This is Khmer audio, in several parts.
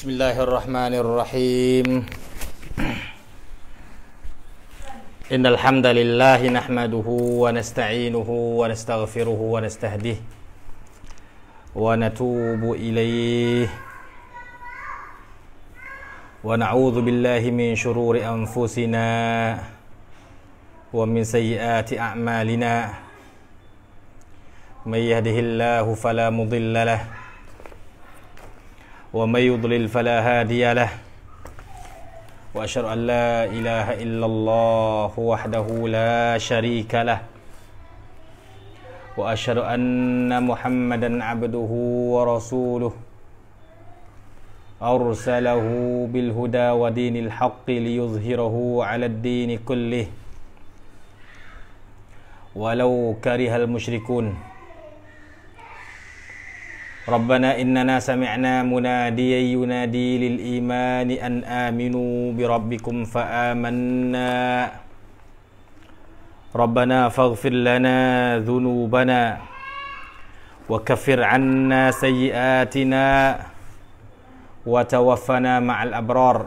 بسم الله الرحمن الرحيم إن الحمد لله نحمده ونستعينه ونستغفره ونستهديه ونتوب إليه ونعوذ بالله من شرور أنفسنا ومن سيئات أعمالنا من يهده الله فلا مضل له ومن يضلل فلا هادي له وأشهد أن لا إله إلا الله وحده لا شريك له وأشهد أن محمدا عبده ورسوله أرسله بالهدى ودين الحق ليظهره على الدين كله ولو كره المشركون ربنا إننا سمعنا مناديا ينادي للإيمان أن آمنوا بربكم فآمنا ربنا فاغفر لنا ذنوبنا وكفر عنا سيئاتنا وتوفنا مع الأبرار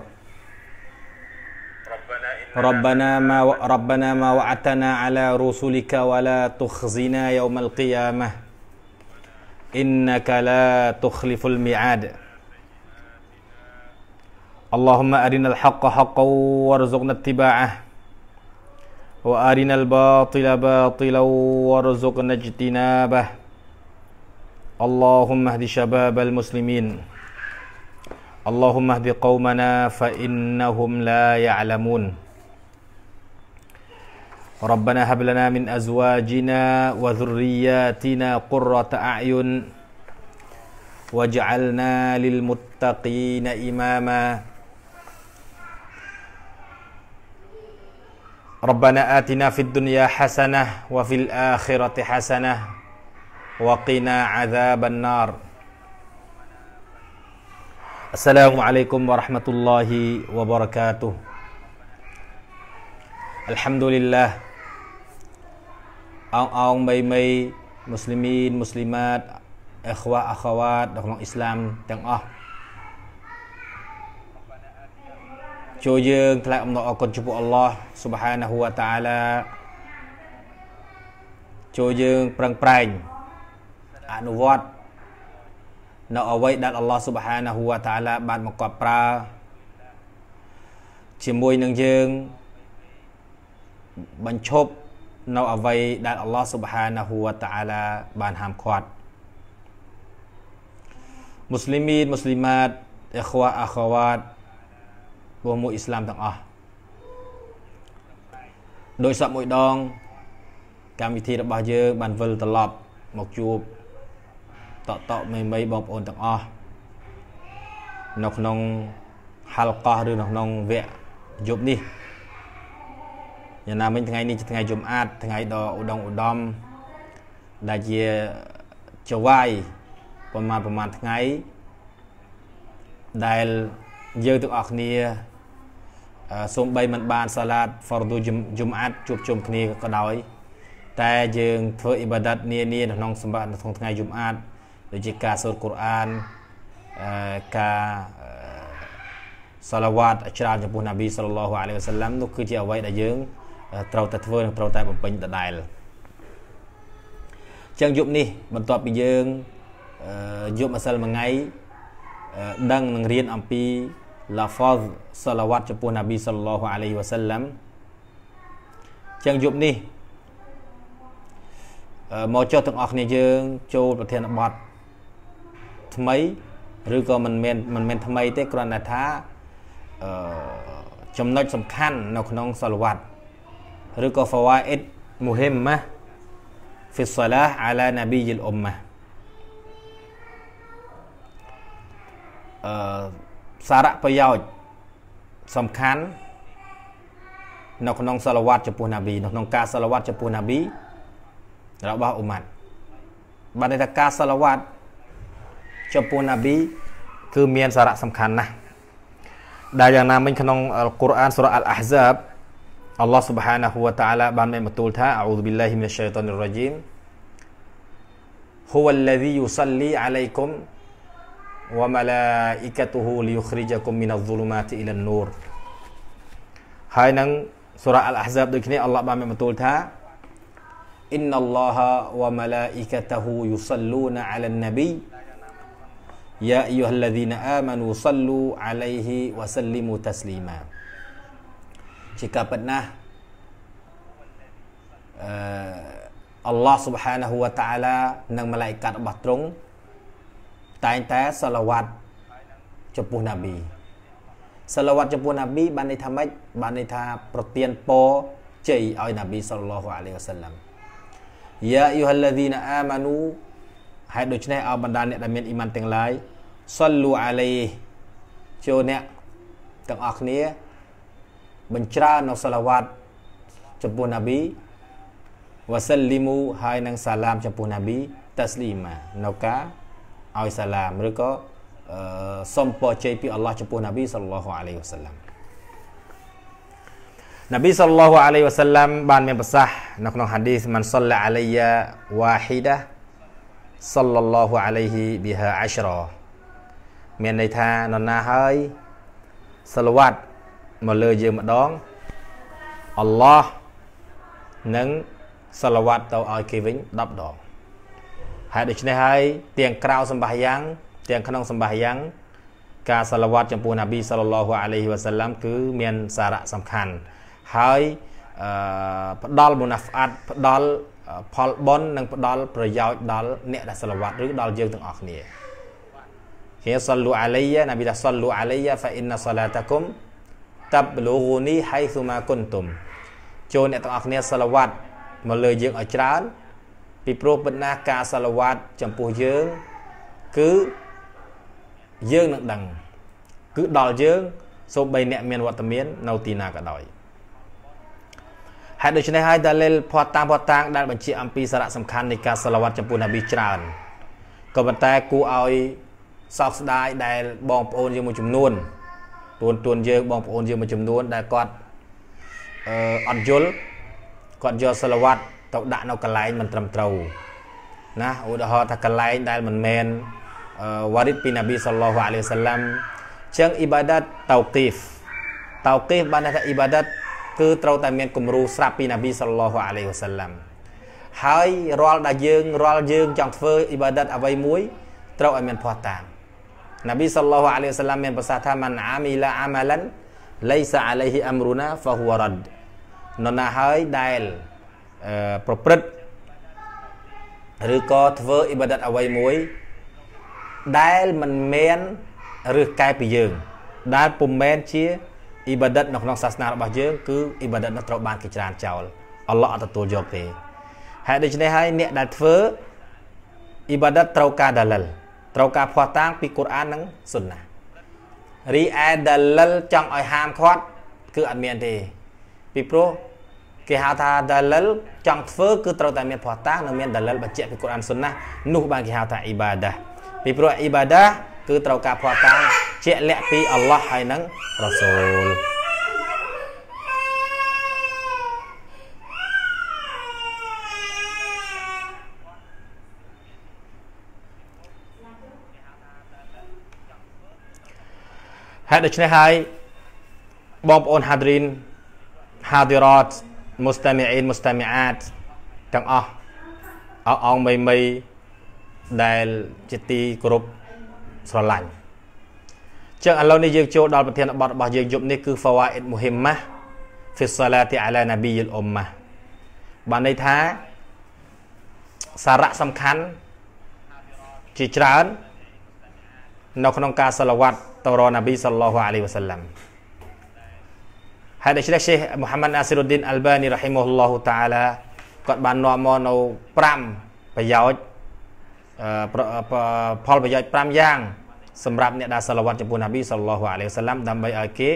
ربنا ما ربنا ما وعدتنا على رسلك ولا تخزنا يوم القيامه إنك لا تخلف الميعاد اللهم أرنا الحق حقا وارزقنا اتباعه وأرنا الباطل باطلا وارزقنا اجتنابه اللهم اهد شباب المسلمين اللهم اهد قومنا فإنهم لا يعلمون ربنا هب لنا من أزواجنا وذرياتنا قرة أعين واجعلنا للمتقين إماما ربنا آتنا في الدنيا حسنة وفي الآخرة حسنة وقنا عذاب النار السلام عليكم ورحمة الله وبركاته อัลฮัมดุลิลละអងអងមីមីមូស្លីមីនមូស្លីម៉ាតអខ្វាអខ្វាតក្នុងអ៊ីស្លាមទាំងអស់ជួយយើងថ្លែងអំណរអគុណចំពោះអល់ឡោះស៊ុបហានាហ៊ូវតាអាឡាជួយយើងប្រឹងប្រែងអនុវត្តនៅអ្វីដែលអល់ឡោះស៊ុបហានាហ៊ូវតាអាឡាបានបង្កប់ប្រើជាមួយនឹងយើងបញ្ឈប់នៅអ្វីដែលអល់ឡោះស៊ុបហានាហ៊ូវតាអាឡាបានហាមឃាត់មូស្លីមីនមូស្លីម៉ាតអ៊ីខ្វាអាខ្វាវ៉ាតរួមមួយអ៊ីស្លាមទាំងអស់ដោយសពមួយដងកម្មវិធីរបស់យើងបានវិលត្រឡប់មកជួបតតតមីមីបងប្អូនទាំងអស់នៅក្នុងហាល់កោះឬនៅក្នុងវគ្គយប់នេះយ៉ាងណាមិញថ្ងៃនេះជាថ្ងៃយប់អាតថ្ងៃដ៏ឧដុង្គឧត្តមដែលជាចវាយប្រមាណប្រមាណថ្ងៃដែលយើងទាំងអស់គ្នាសូមបីមិនបានសាឡាតហ្វរឌូយុំអាតជួបជុំគ្នាក៏ដោយ តែយើង ធ្វើអ៊ីបាដាតនានាក្នុងសម្បត្តិក្នុងថ្ងៃយុំអាតដូចជាការសូត្រកូរ៉ានការសាឡាវ៉ាតច្រើនចំពោះណាប៊ីសល្លឡោះអាឡៃវ៉ាសាឡាំនោះគឺជាអ្វីដែលយើងត្រូវតែធ្វើនិងត្រូវតែបំពេញដដែលចឹងយប់នេះ បន្ទាប់ពីយើងយប់ម្សិលមិញថ្ងៃដឹងនឹងរៀនអំពី lafaz salawat ចំពោះ Nabi sallallahu alaihi wasallam ចឹងយប់នេះមកចុះទាំងអស់គ្នាយើង ចូលប្រធានបទថ្មីឬក៏មិនមែនមិនមែនថ្មី ទេគ្រាន់តែថា ចំណុចសំខាន់នៅក្នុងសលវត្តឬក៏ fawaid muhimmah fi salah ala nabiyil ummah អឺសារៈប្រយោជន៍សំខាន់នៅក្នុងសាឡវ៉ាត់ចំពោះណាប៊ីនៅក្នុងការសាឡវ៉ាត់ចំពោះណាប៊ីរបស់អ៊ុម៉ាត់បានន័យថាការសាឡវ៉ាត់ចំពោះណាប៊ីគឺមានសារៈសំខាន់ណាស់ដែលយ៉ាងណាមិញក្នុងអល់កុរអានសូរ៉ាអល់អាហ្សាប់ الله سبحانه وتعالى بان ما متول تھا اعوذ بالله من الشيطان الرجيم هو الذي يصلي عليكم وملائكته ليخرجكم من الظلمات الى النور هاي نن سورة الأحزاب دكني الله بامي متولتا إن الله وملائكته يصلون على النبي يا أيها الذين آمنوا صلوا عليه وسلموا تسليما ជាការពិតណាស់អឺអល់ឡោះស៊ុបហានហ៊ូវតាឡានិងម៉ាឡៃកាត់របស់ទ្រង់តែងតែសឡាវ៉ាត់ចំពោះណាប៊ីសឡាវ៉ាត់ចំពោះណាប៊ីបានន័យថាម៉េចបានន័យថាប្រទានពរជ័យឲ្យណាប៊ីសល្លឡោះអាឡៃវ៉ាសាឡាំយ៉ាអ៊ីហាឡាឌីណាអាម៉ានូហើយដូច្នេះឲ្យបណ្ដាអ្នកដែលមានអ៊ីម៉ានទាំងឡាយសល្លូអាឡៃចូលអ្នកទាំងអស់គ្នាបញ្ច្រើននៅសឡាវ៉ាត់ចំពោះណាប៊ីវ៉ាសិលលីមូហើយនឹងសាឡាមចំពោះណាប៊ីតាស្លីម៉ានៅការឲ្យសាឡាមឬក៏សុំពរជ័យពីអល់ឡោះចំពោះណាប៊ីសល្លោះអាឡៃវ៉ាសាឡាមណាប៊ីសល្លោះអាឡៃវ៉ាសាឡាមបានមានប្រសាសន៍នៅក្នុងហាឌីសមិនសល្លាអាឡៃយ៉ាវ៉ាហ៊ីដាសល្លឡោះអាឡៃហ៊ីប៊ីហាអាស្រមានន័យថានរណាហើយសលវ៉ាត់មកលើយើងម្ដងអល់ឡោះនិងសឡាវ៉ាត់ទៅឲ្យគេវិញ10ដងហើយដូច្នេះហើយ ទាំងក្រៅសម្បាយ៉ាង ទាំងក្នុងសម្បាយ៉ាង ការសាឡវ៉ាត់ ចំពោះណាប៊ីសាឡឡោះអាឡៃហ៊ីវ៉ាសាឡាំគឺមានសារៈសំខាន់ហើយផ្ដល់មុណាហ្វអាត់ផ្ដល់ផលបុណ្យនិងផ្ដល់ប្រយោជន៍ដល់អ្នកដែលសាឡវ៉ាត់ឬដល់យើងទាំងអស់គ្នាគេសាឡូអាឡៃណាប៊ីដាសាឡូអាឡៃហ្វាអ៊ីនណាសាឡាតាគុមតាប់លូគូនីហៃស៊ូម៉ាគុនតុមចូលអ្នកទាំងអស់គ្នាសាឡាវ៉ាត់មកលើយើងឲ្យច្រើនពីព្រោះពិតណាស់ការសាឡាវ៉ាត់ចំពោះយើង គឺយើងនឹងដឹង គឺដល់យើង សូម្បីអ្នកមានវត្តមាន នៅទីណាក៏ដោយហើយដូច្នេះហើយដាលិលផាត់តាមផាត់តាងដែលបញ្ជាក់អំពីសារៈសំខាន់នៃការសាឡាវ៉ាត់ចំពោះនប៊ីច្រើនក៏ប៉ុន្តែគួរឲ្យសោកស្ដាយដែលបងប្អូនយើងមួយចំនួនទួនទួនយើងបងប្អូនយើងមួយចំនួនដែលគាត់អឺអត់យល់គាត់យកសិលវត្តទៅដាក់នៅកន្លែងមិនត្រឹមត្រូវណាឧទាហរណ៍ថាកន្លែងដែលមិនមែនវ៉ារិតពីណាប៊ីសល្លោះអាឡៃសាឡាំចឹងអ៊ីបាដាតតោគីហ្វតោគីហ្វបានថាអ៊ីបាដាតគឺត្រូវតែមានគំរូស្រាប់ពីណាប៊ីសល្លោះអាឡៃសាឡាំហើយរាល់ដែលយើងរាល់យើងចង់ធ្វើអ៊ីបាដាតអ្វីមួយត្រូវឲ្យមានភ័ស្តុតាងនប៊ីសល្លោះអាឡៃសាឡាមមានប្រសាសន៍ថាម៉ាន់អាមីឡាអាម៉ាឡាន់លៃសាអាឡៃហ៊ីអាំរូណាហ្វហ៊ូរ៉ាត់នរណាហើយដែលប្រព្រឹត្តឬក៏ធ្វើអ៊ីបាដាតអ្វីមួយដែលមិនមែនឬកែពីយើងដែលពុំមែនជាអ៊ីបាដាតនៅក្នុងសាសនារបស់យើងគឺអ៊ីបាដាតនោះត្រូវបានគេច្រានចោលអល់ឡោះអត់ទទួលយកទេហើយដូច្នេះហើយអ្នកដែលធ្វើអ៊ីបាដាតត្រូវការដាលិលត្រូវការភ័ស្តុតាងពីកុរអាននិងសុនណារីឯដលិលចង់ឲ្យហាមឃាត់គឺអត់មានទេពីព្រោះគេហៅថាដលិលចង់ធ្វើគឺត្រូវតែមានភ័ស្តុតាងនិងមានដលិលបញ្ជាក់ពីកុរអានសុនណានោះបានគេហៅថាអ៊ីបាដាពីព្រោះអ៊ីបាដាគឺត្រូវការភ័ស្តុតាងជាក់លាក់ពីអល់ឡោះហើយនិងរ៉ាស៊ូលហេតុដូច្នេះហើយបងប្អូន Hadrin Hadirat Mustami'in Mustami'at ទាំងអស់អោអងមីមីដែលជាទីគោរពស្រឡាញ់ចឹងឥឡូវនេះយើងចូលដល់ប្រធានបទរបស់យើងយប់នេះគឺ Fawaid Muhimmah fi Salati ala Nabiyil Ummah បានន័យថាសារៈសំខាន់ជាច្រើននៅក្នុងការសឡាវ៉ាត់តរណាប៊ីសល្លោះអាឡៃវ៉ាសាឡាំហើយដូច្នេះ Sheikh Muhammad Nasiruddin Albani rahimahullah taala គាត់បាននាំមកនៅ5ប្រយោជន៍ផលប្រយោជន៍5យ៉ាងសម្រាប់អ្នកដែលសាឡវ៉ាត់ចំពោះណាប៊ីសល្លោះអាឡៃវ៉ាសាឡាំដើម្បីឲ្យគេ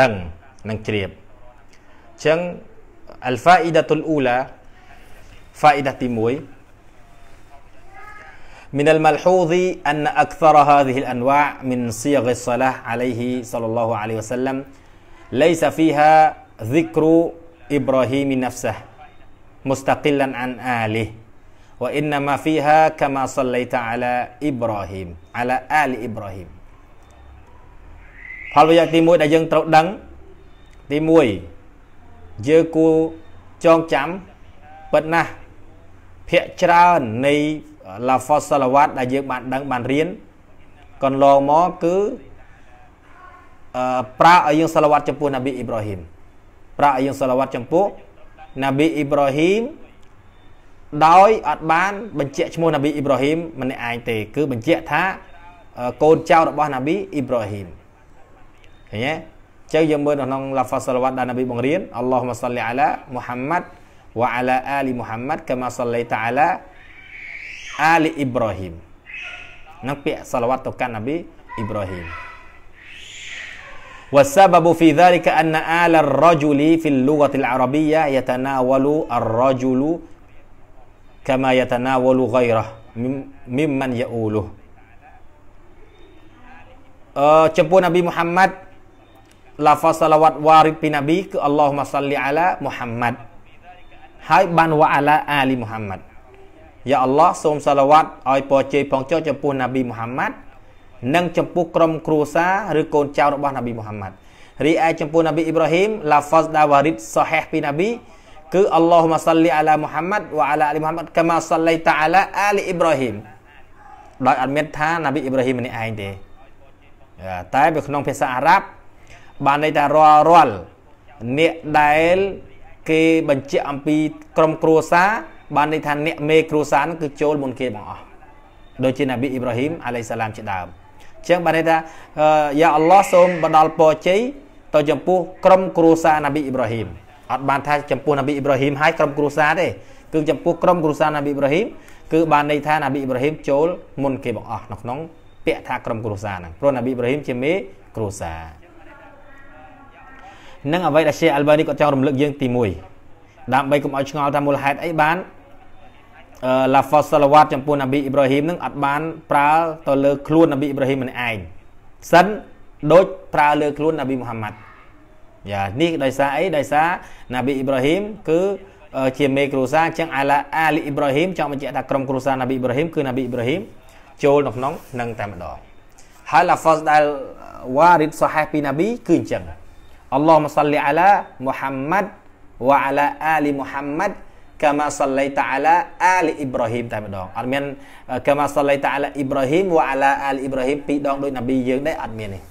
ដឹងនិងជ្រាបអញ្ចឹង al faidatul ula ហ្វាអ៊ីដាទី1 من الملحوظ أن أكثر هذه الأنواع من صيغ الصلاة عليه صلى الله عليه وسلم ليس فيها ذكر إبراهيم نفسه مستقلا عن آله وإنما فيها كما صليت على إبراهيم على آل إبراهيم ផលប្រយោជន៍ទី1ដែលយើងត្រូវដឹងទី1យើងគួរចងចាំពិតណាស់ភាកច្រើននៃឡាហ្វសលវ៉ាត់ដែលយើងបានដឹងបានរៀនកន្លងមកគឺអឺប្រាឲ្យយើងសលវ៉ាត់ចំពោះណាប៊ីអ៊ីប្រូហ៊ីមប្រាឲ្យយើងសលវ៉ាត់ចំពោះណាប៊ីអ៊ីប្រូហ៊ីមដោយអត់បានបញ្ជាក់ឈ្មោះណាប៊ីអ៊ីប្រូហ៊ីមម្នាក់ឯងទេគឺបញ្ជាក់ថាកូនចៅរបស់ណាប៊ីអ៊ីប្រូហ៊ីមឃើញទេចឹងយើងមើលនៅក្នុង lafaz salawat ដែលនប៊ីបង្រៀន Allahumma salli ala Muhammad wa ala ali Muhammad kama sallaita ala Ali Ibrahim nak pi salawat tu kan Nabi Ibrahim والسبب في ذلك أن آل الرجل في اللغة العربية يتناول الرجل كما يتناول غيره ممن يقوله Cepu Nabi Muhammad Lafaz salawat warid pi Nabi Allahumma salli ala Muhammad Hai ban wa ala ali Muhammad យ៉ាអល់ឡោះសូមសាឡាវ៉ាត់ឲ្យពរជ័យផងចុះចំពោះណាប៊ីមូហាម៉ាត់និងចំពោះក្រុមគ្រួសារឬកូនចៅរបស់ណាប៊ីមូហាម៉ាត់រីឯចំពោះណាប៊ីអ៊ីប្រាហ៊ីមឡាហ្វាសដាវ៉ារីតសូហេះពីណាប៊ីគឺអល់ឡោះម៉ាសាលីអាឡាមូហាម៉ាត់វ៉ាអាឡាអាលីមូហាម៉ាត់កាម៉ាសាលីតាអាឡាអាលីអ៊ីប្រាហ៊ីមដោយអត់មានថាណាប៊ីអ៊ីប្រាហ៊ីមម្នាក់ឯងទេតែវាក្នុងភាសាអារ៉ាប់បានន័យថារាល់រាល់អ្នកដែលគេបញ្ជាក់អំពីក្រុមគ្រួសារបានន័យថាអ្នកមេគ្រួសារនឹងគឺចូលមុនគេបងអស់ដូចជានប៊ីអ៊ីប្រាហ៊ីមអាឡៃសាឡាមជាដើមអញ្ចឹងបានន័យថាយ៉ាអល់ឡោះសូមបដល់ពរជ័យទៅចំពោះក្រុមគ្រួសារនប៊ីអ៊ីប្រាហ៊ីមអត់បានថាចំពោះនប៊ីអ៊ីប្រាហ៊ីមហើយក្រុមគ្រួសារទេគឺចំពោះក្រុមគ្រួសារនប៊ីអ៊ីប្រាហ៊ីមគឺបានន័យថានប៊ីអ៊ីប្រាហ៊ីមចូលមុនគេបងអស់នៅក្នុង ពាក្យថាក្រុមគ្រួសារហ្នឹងព្រោះនប៊ីអ៊ីប្រាហ៊ីមជាមេគ្រួសារនឹងអ្វីដែល Sheikh Albani គាត់ចង់រំលឹកយើងទី1ដើម្បីកុំឲ្យឆ្ងល់ថាមូលហេតុអីបានឡាហ្វសលវ៉ាត់ចំពោះនប៊ីអ៊ីប្រាហ៊ីមនឹងអត់បានប្រើទៅលើខ្លួននប៊ីអ៊ីប្រាហ៊ីមម្នាក់ឯងសិនដូចប្រើលើខ្លួននប៊ីមូហាម៉ាត់យ៉ានេះដោយសារអីដោយសារនប៊ីអ៊ីប្រាហ៊ីមគឺជាមេគ្រូសាអញ្ចឹងអាឡាអាលីអ៊ីប្រាហ៊ីមចង់បញ្ជាក់ថាក្រុមគ្រូសានប៊ីអ៊ីប្រាហ៊ីមគឺនប៊ីអ៊ីប្រាហ៊ីមចូលនៅក្នុងនឹងតែម្ដងហើយឡាហ្វសដែលវ៉ារីតសហេះពីនប៊ីគឺអញ្ចឹងអល់ឡោះមសាលីអាឡាមូហាម៉ាត់វ៉ាអាឡាអាលីមូហាម៉ាត់ kama sallaita ala ali ibrahim តែម្ដងអត់មាន eh, kama sallaita ala ibrahim wa ala ali ibrahim ពីរដងដូចនប៊ីយើងដែរអត់មាននេះ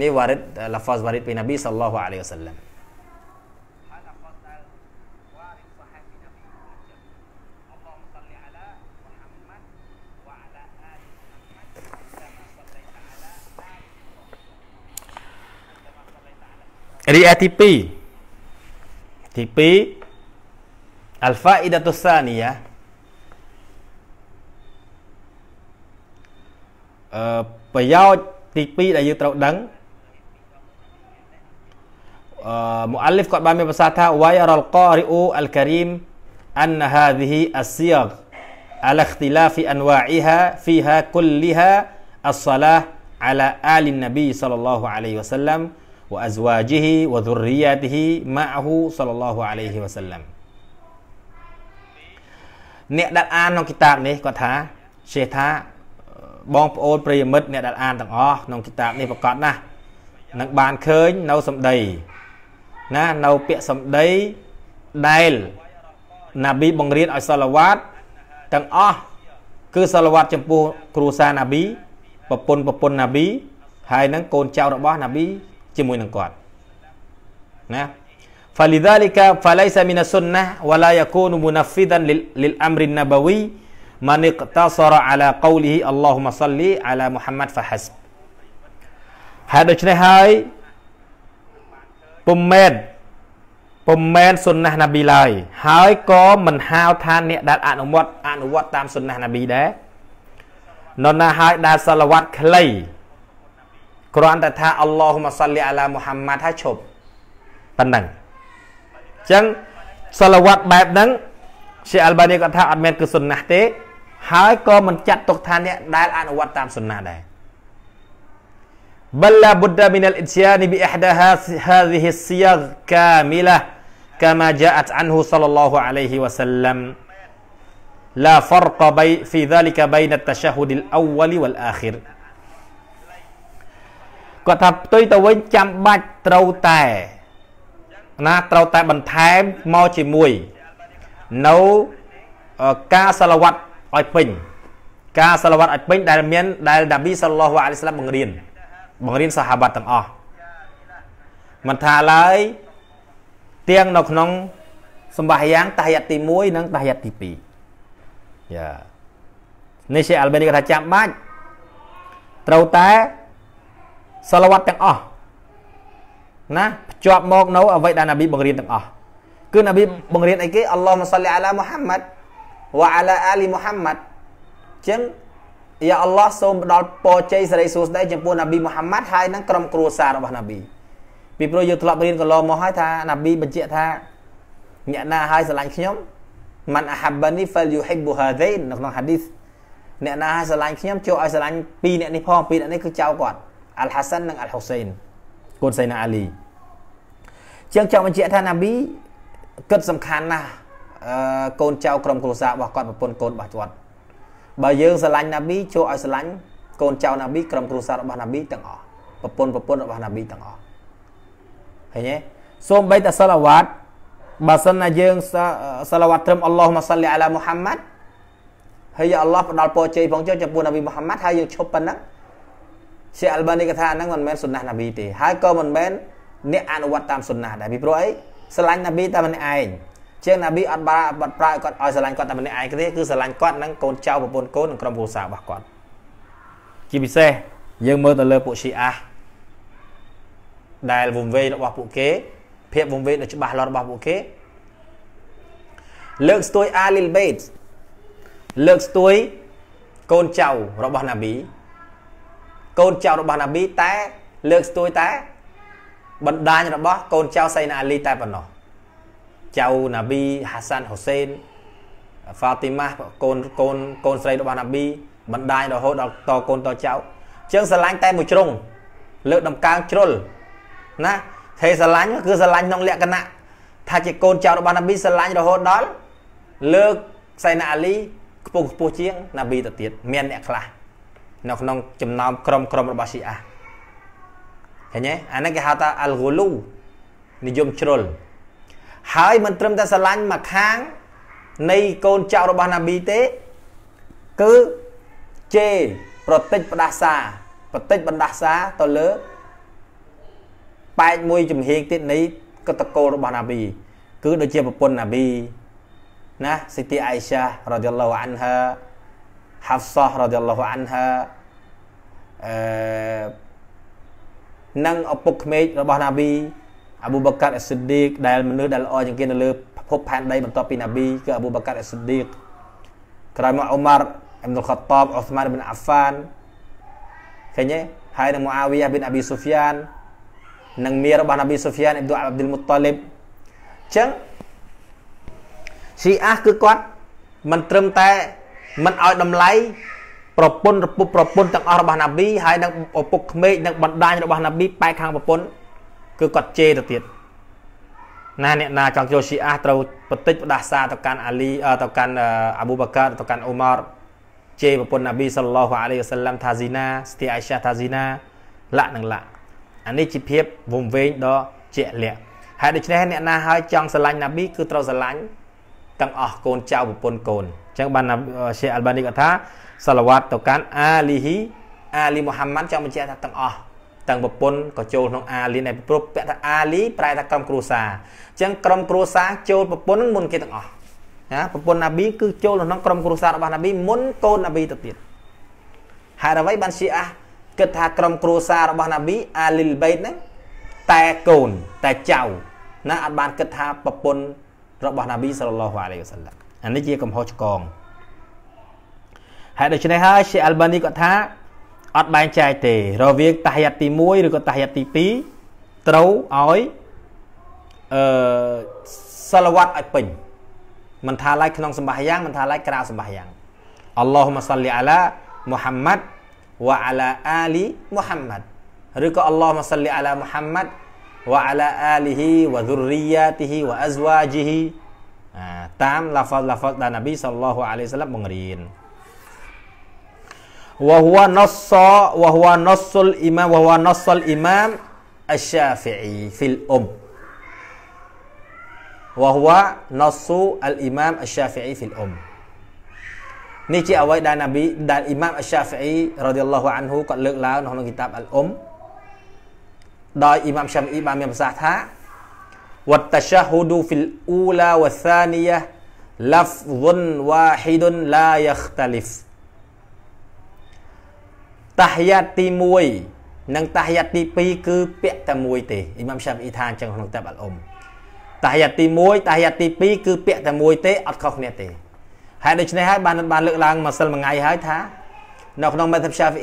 នេះ warid eh, lafaz warid ពីនប៊ី sallallahu alaihi wasallam រីឯទី2ទី2 الفائدة الثانية مؤلف قد بامي ويرى القارئ الكريم أن هذه الصيغ على اختلاف أنواعها فيها كلها الصلاة على آل النبي صلى الله عليه وسلم وأزواجه وذرياته معه صلى الله عليه وسلم អ្នកដែលអានក្នុងគីតាបនេះគាត់ថាជេថាបងប្អូនប្រិយមិត្តអ្នកដែលអានទាំងអស់ក្នុងគីតាបនេះប្រកាសណាស់នឹងបានឃើញនៅសម្ដី ណានៅពាក្យសម្ដីដែលណាប៊ីបង្រៀនឲ្យសាឡាវ៉ាត់ទាំងអស់គឺសាឡាវ៉ាត់ចំពោះគ្រួសារណាប៊ីប្រពន្ធប្រពន្ធណាប៊ីហើយនឹងកូនចៅរបស់ណាប៊ីជាមួយនឹងគាត់ណា Falidhalika falaysa minas sunnah wa la yakunu munaffidan lil, lil amrin nabawi man iqtasara ala qawlihi Allahumma salli ala Muhammad fahasb ហេតុដូច្នេះហើយពុំមែនពុំមែនសុនណះណាប៊ីឡើយហើយក៏មិនហៅថាអ្នកដែលអនុវត្តអនុវត្តតាមសុនណះណាប៊ីដែរនរណាហើយដែលសលវ័តខ្លីគ្រាន់តែថាអល់ឡោះម៉ាសាលីអាឡាមូហាម៉ាត់ហើយឈប់ប៉ុណ្ណឹងចឹងសិលវត្តបែបហ្នឹងឈីអល់បានីគាត់ថាអត់មែនគឺសុនណាស់ទេហើយក៏មិនចាត់ទុកថាអ្នកដែលអនុវត្តតាមសុនណាដែរ بل لا بد من الاتيان باحدى هذه الصيغ كامله كما جاءت عنه صلى الله عليه وسلم لا فرق بي في ذلك بين التشهد الاول والاخر គាត់ថាផ្ទុយទៅវិញចាំបាច់ត្រូវតែណាត្រូវតែបន្ថែមមកជាមួយនៅការសាឡវ័តឲ្យពេញការសាឡវ័តឲ្យពេញដែលមានដែលដាប៊ីសល្លោះវ៉ាអាឡៃស្លាមបង្រៀនបង្រៀនសាហាបាត់ទាំងអស់មិនថាឡើយទៀងនៅក្នុងសម្បាយ៉ាងតាហយតទី1និងតាហយតទី2យ៉ានេះជាអាល់បេនីគាត់ថាចាំបាច់ត្រូវតែសាឡវ័តទាំងអស់ណាភ្ជាប់មកនៅអ្វីដែលនប៊ីបង្រៀនទាំងអស់គឺនប៊ីបង្រៀនអីគេអល់ឡោះមសលីអាឡាមូហាំម៉ាត់វ៉ាអាឡាអាលីមូហាំម៉ាត់ចឹងយ៉ាអល់ឡោះសូមផ្ដល់ពរជ័យសេរីសួស្តីចំពោះនប៊ីមូហាំម៉ាត់ហើយនិងក្រុមគ្រួសាររបស់នប៊ីពីព្រោះយើងធ្លាប់រៀនកន្លងមកហើយថានប៊ីបញ្ជាក់ថាអ្នកណាហើយស្រឡាញ់ខ្ញុំមិនអហាប់បានីហ្វលយូហ៊ីប៊ូហាដេនៅក្នុងហាឌីសអ្នកណាហើយស្រឡាញ់ខ្ញុំចូលឲ្យស្រឡាញ់ពីរអ្នកនេះផងពីរអ្នកនេះគឺចៅគាត់អល់ហាសាននិងអល់ហ៊ុសេនកូនសៃណាអាលីជាងចង់បញ្ជាក់ថាណាប៊ីគិតសំខាន់ណាស់កូនចៅក្រុមគ្រួសាររបស់គាត់ប្រពន្ធកូនរបស់គាត់បើយើងស្រឡាញ់ណាប៊ីចូលឲ្យស្រឡាញ់កូនចៅណាប៊ីក្រុមគ្រួសាររបស់ណាប៊ីទាំងអស់ប្រពន្ធប្រពន្ធរបស់ណាប៊ីទាំងអស់ឃើញទេសូមបីតសាឡាវ៉ាត់បើសិនណាយើងសាឡាវ៉ាត់ត្រឹមអល់ឡោះម៉ាសាលីអាឡាមូហាម៉ាត់ហើយអល់ឡោះផ្ដល់ពរជ័យផងចុះចំពោះណាប៊ីមូហាម៉ាត់ហើយយើងឈប់ប៉ុណ្ណឹងសេអល់បានីកថាហ្នឹងមិនមែនសុណាស់ណាប៊ីទេហើយក៏មិនមែនអ្នកអនុវត្តតាមសុណាស់ដែរពីព្រោះអីស្រឡាញ់ណាប៊ីតែម្នាក់ឯងជាងណាប៊ីអត់បាបាត់ប្រាគាត់ឲ្យស្រឡាញ់គាត់តែម្នាក់ឯងទេគឺស្រឡាញ់គាត់នឹងកូនចៅប្រពន្ធកូននិងក្រុមគ្រួសាររបស់គាត់ជាពិសេសយើងមើលទៅលើពួកឈីអាដែលវង្វេងរបស់ពួកគេភាពវង្វេងដ៏ច្បាស់លាស់របស់ពួកគេលើកស្ទួយអាលីលបេតលើកស្ទួយកូនចៅរបស់ណាប៊ីកូនចៅរបស់ណាប៊ីតែលើកស្ទួយតែបណ្ដាញរបស់កូនចៅសៃណាអាលីតែប៉ុណ្ណោះចៅណាប៊ីហាសានហូសេនហ្វាទីម៉ាកូនកូនកូនស្រីរបស់ណាប៊ីបណ្ដាញរហូតដល់តកូនតចៅចឹងស្រឡាញ់តែមួយជ្រុងលើកដំកើងជ្រុលណាទេស្រឡាញ់គឺស្រឡាញ់ក្នុងលក្ខណៈថាជាកូនចៅរបស់ណាប៊ីស្រឡាញ់រហូតដល់លើកសៃណាអាលីខ្ពស់ខ្ពស់ជាងណាប៊ីទៅទៀតមានអ្នកខ្លះនៅក្នុងចំណោមក្រុមក្រុមរបស់ស៊ីអាឃើញទេអាហ្នឹងគេហៅថាអល់ហ្គូលូនិយមជ្រុលហើយមិនត្រឹមតែស្រឡាញ់មកខាងនៃកូនចៅរបស់ណាប៊ីទេគឺជេរប្រតិចបដាសាប្រតិចបណ្ដាសាទៅលើបែកមួយចំហៀងទៀតនៃ កតកោរបស់ណាប៊ីគឺដូចជាប្រពន្ធណាប៊ីណាសិទ្ធីអៃសារ៉ាឌីយ៉ាឡូអានហាហាហ្វសរ៉ាឌីយ៉ាឡោះអានហាអឺនិងឪពុកក្មេករបស់ណាប៊ីអាប៊ូបកាត់អេសិឌីកដែលមនុស្សដែលល្អជាងគេនៅលើពិភពផែនដីបន្ទាប់ពីណាប៊ីគឺអាប៊ូបកាត់អេសិឌីកក្រោយមកអ៊ូម៉ារអ៊ីមឌុលខតាបអ៊ូស្ម៉ានប៊ិនអាហ្វានឃើញទេហើយនឹងមូអាវីយ៉ាប៊ិនអាប៊ីសូហ្វៀននិងមីរបស់ណាប៊ីសូហ្វៀនអ៊ីបឌូអាប់ឌុលមូតាលីបអញ្ចឹងស៊ីអាគឺគាត់មិនត្រឹមតែមិនឲ្យតម្លៃប្រពន្ធប្រពុកប្រពន្ធទាំងអស់របស់ណាប៊ីហើយនឹងឪពុកក្មេកនិងបណ្ដាញរបស់ណាប៊ីបែកខាងប្រពន្ធគឺគាត់ជេរទៅទៀតណាអ្នកណាចង់ចូលស៊ីអាសត្រូវបន្តិចផ្ដាសាទៅកាន់អាលីទៅកាន់អាប៊ូបាកាទៅកាន់អ៊ូម៉ារជេរប្រពន្ធណាប៊ីសល្លោះអាឡៃវសាឡាំថាស៊ីណាស្ទីអៃសាថាស៊ីណាលាក់នឹងលាក់អានេះជាភាពវង្វេងដ៏ជាក់លាក់ហើយដូច្នេះអ្នកណាហើយចង់ស្រឡាញ់ណាប៊ីគឺត្រូវស្រឡាញ់ទាំងអស់កូនចៅប្រពន្ធកូនចឹងបានសេះអាល់បានីគាត់ថាសាឡាវ៉ាត់ទៅកាន់អាលីហ៊ីអាលីមូហាម៉ាត់ចង់បញ្ជាក់ថាទាំងអស់ទាំងប្រពន្ធក៏ចូលក្នុងអាលីដែរព្រោះពាក្យថាអាលីប្រែថាក្រុមគ្រួសារអញ្ចឹងក្រុមគ្រួសារចូលប្រពន្ធមុនគេទាំងអស់ណាប្រពន្ធណាប៊ីគឺចូលក្នុងក្រុមគ្រួសាររបស់ណាប៊ីមុនកូនណាប៊ីទៅទៀតហេតុអ្វីបានជាអាគិតថាក្រុមគ្រួសាររបស់ណាប៊ីអាលីលបេតហ្នឹងតែកូនតែចៅណាអត់បានគិតថាប្រពន្ធរបស់ណាប៊ីសល្លឡោះអាឡៃវសាឡាមអានេះជាកំហុសឆ្គងហើយដូច្នេះហើយឈីអាល់បានីគាត់ថាអត់បែងចែកទេរវាងតាហយ័តទី1ឬក៏តាហយ័តទី2ត្រូវឲ្យអឺសាឡាវ៉ាត់ឲ្យពេញមិនថាឡៃក្នុងសម្បាសយ៉ាងមិនថាឡៃក្រៅសម្បាសយ៉ាងអល់ឡោះម៉ាសាលីអាឡាមូហាម៉ាត់វ៉ាអាឡាអាលីមូហាម៉ាត់ឬក៏អល់ឡោះម៉ាសាលីអាឡាមូហាម៉ាត់វ៉ាអាឡាអាលីហ៊ីវ៉ាឌុររីយ៉ាទីហ៊ីវ៉ាអាស្វាជីហ៊ី Ha, tam lafaz lafaz dan Nabi sallallahu alaihi wasallam mengerin wa huwa nassa wa huwa nassul imam wa huwa nassul imam asy-syafi'i fil um wa huwa nassu al-imam asy-syafi'i fil um ni ci awai dan nabi dan imam asy-syafi'i radhiyallahu anhu kat leuk lau nong kitab al um ដោយ imam syafi'i ba mien prasah tha والتشهد في الأولى والثانية لفظ واحد لا يختلف តះយ៉ាតទី1និងតះយ៉ាតទី2គឺពាក់តែមួយទេអ៊ីម៉ាំសាមអ៊ីថាអញ្ចឹងក្នុងតាប់អល់អ៊ុំតះយ៉ាតទី1តះយ៉ាតទី2គឺពាក់តែមួយទេអត់ខុសគ្នាទេហើយដូច្នេះហើយបានបានលើកឡើងម្សិលមួយថ្ងៃហើយថានៅក្នុងមេធាបសាហ្វី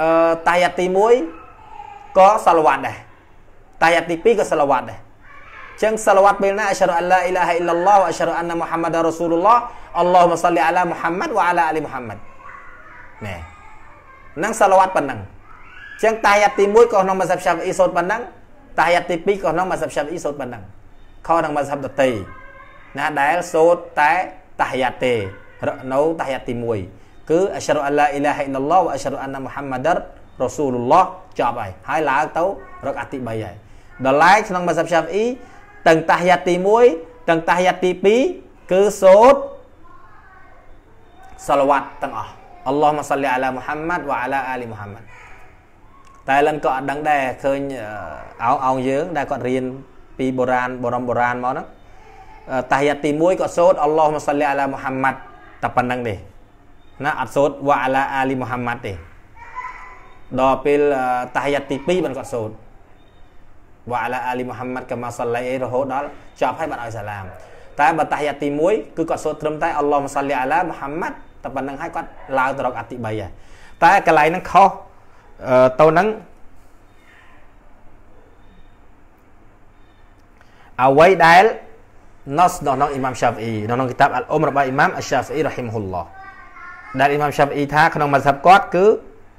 អឺតះយ៉ាតទី1ក៏សលវ៉ាត់ដែរតែអាទី2ក៏សិលវត្តដែរចឹងសិលវត្តពេលណាអស្ហារអឡាអ៊ីឡាហីឡឡោះអស្ហារអានមូហាម៉ាដរ៉ូស៊ូលឡោះអល់ឡោះមសលីអាឡាមូហាម៉ាត់វ៉ាអាឡាអាលីមូហាម៉ាត់ណែនឹងសិលវត្តប៉ុណ្ណឹងចឹងតាយ៉ាតទី1ក៏ក្នុងមសាប់ឆាប់អ៊ីសូតប៉ុណ្ណឹងតាយ៉ាតទី2ក៏ក្នុងមសាប់ឆាប់អ៊ីសូតប៉ុណ្ណឹងខុសនឹងមសាប់ដតីណាដែលសូតតែតាយ៉ាតទេរនៅតាយ៉ាតទី1គឺអស្ហារអឡាអ៊ីឡាហីឡឡោះអស្ហារអានមូហាម៉ាដរ៉ូស៊ូលឡោះចប់ហើយហើយឡើងទៅរកអតិ3ហើយដល់ឡែកក្នុងមសាប់សាហ្វអ៊ីទាំងតាហយ៉ាតទី1ទាំងតាហយ៉ាតទី2គឺសូត្រសាឡាវ៉ាត់ទាំងអស់អល់ឡោះម៉ាសាលីអាឡាមូហាម៉ាត់វ៉ាអាឡាអាលីមូហាម៉ាត់តែលិនក៏អត់ដឹងដែរឃើញអោងអោងយើងដែលគាត់រៀនពីបុរាណបរមបុរាណមកហ្នឹងតាហយ៉ាតទី1ក៏សូត្រអល់ឡោះម៉ាសាលីអាឡាមូហាម៉ាត់តែប៉ុណ្្នឹងទេណាអត់សូត្រវ៉ាអាឡាអាលីមូហាម៉ាត់ទេដល់ពេលតាហយ៉ាតទី2បានគាត់សូត្រវ៉ាអាឡាអាលីមូហាម៉ាត់កាម៉ាសាឡៃអីរហូតដល់ចប់ហើយបាត់ឲ្យសាឡាមតែបើតាហយ៉ាទី1គឺគាត់សូត្រត្រឹមតែអល់ឡោះមសាឡៃអាឡាមូហាម៉ាត់តែប៉ុណ្្នឹងហើយគាត់ឡើងទៅរកអតិ3ហើយតែកន្លែងហ្នឹងខុសទៅហ្នឹងអ្វីដែល nos ដល់ក្នុងអ៊ីម៉ាំ Shafi'i នៅក្នុងគិតាប Al-Um របស់អ៊ីម៉ាំ Shafi'i rahimahullah ដែលអ៊ីម៉ាំ Shafi'i ថាក្នុងមស្ហាប់គាត់គឺ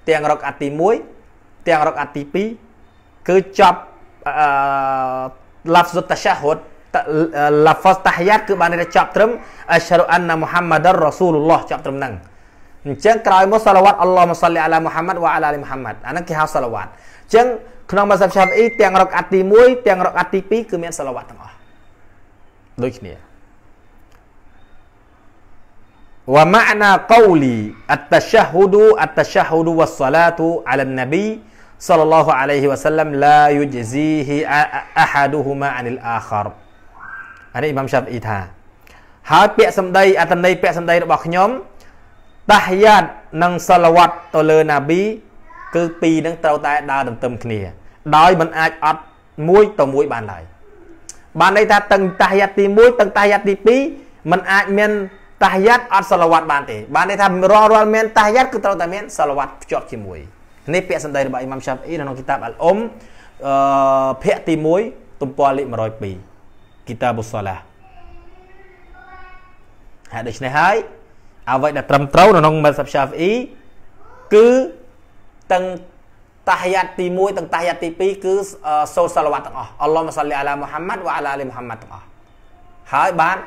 ទាំងរកអាទី1ទាំងរកអាទី2គឺចប់ lafz at-tashahhud lafz tahiyat គឺបានន័យថាចប់ត្រឹមអស្ហារុអានណាមូហាម៉ាដររ៉ាស៊ូលឡោះចប់ត្រឹមហ្នឹងអញ្ចឹងក្រោយមកសាឡាវ៉ាត់អល់ឡោះមសាលីអាឡាមូហាម៉ាត់វ៉ាអាឡាលីមូហាម៉ាត់អាហ្នឹងគេហៅសាឡាវ៉ាត់អញ្ចឹងក្នុងម៉ាសាប់ឆាប់អ៊ីទាំងរកអាត់ទី1ទាំងរកអាត់ទី2គឺមានសាឡាវ៉ាត់ទាំងអស់ដូចគ្នាវម៉ាណាកូលីអត្តឆហ៊ូឌូអត្តឆហ៊ូឌូវ៉ាសឡាទូអាឡានណាប៊ី صلى الله عليه وسلم لا يجزيه أحدهما عن الآخر អានេះអ៊ីម៉ាំឆាប់អ៊ីថាហើយពាក្យសម្ដីអត្ថន័យពាក្យសម្ដីរបស់ខ្ញុំតាហយ៉ាតនិងសលវ័តទៅលើណាប៊ីគឺពីរនឹងត្រូវតែដើរទន្ទឹមគ្នាដោយមិនអាចអត់មួយទៅមួយបានឡើយបានន័យថាតឹងតាហយ៉ាតទី1តឹងតាហយ៉ាតទី2มันអាចមានតាហយ៉ាតអត់សលវ័តបានទេបានន័យថារាល់រាល់មានតាហយ៉ាតគឺត្រូវតែមានសលវ័តភ្ជាប់ជាមួយនេះពាក្យសម្ដីរបស់អ៊ីម៉ាំសាប់អ៊ីនៅក្នុងគីតាបអលអ៊ុមអឺភាគទី1ទំព័រលេខ102គីតាប៊ុសាឡាហើយដូច្នេះហើយអ្វីដែលត្រឹមត្រូវនៅក្នុងមាត់សាប់សាហ្វអ៊ីគឺទាំងតាហយ៉ាតទី1ទាំងតាហយ៉ាតទី2គឺសូលសាឡវ៉ាត់ទាំងអស់អល់ឡោះមសាលីអាឡាមូហាម៉ាត់វ៉ាអាឡាលីមូហាម៉ាត់ទាំងអស់ហើយបាន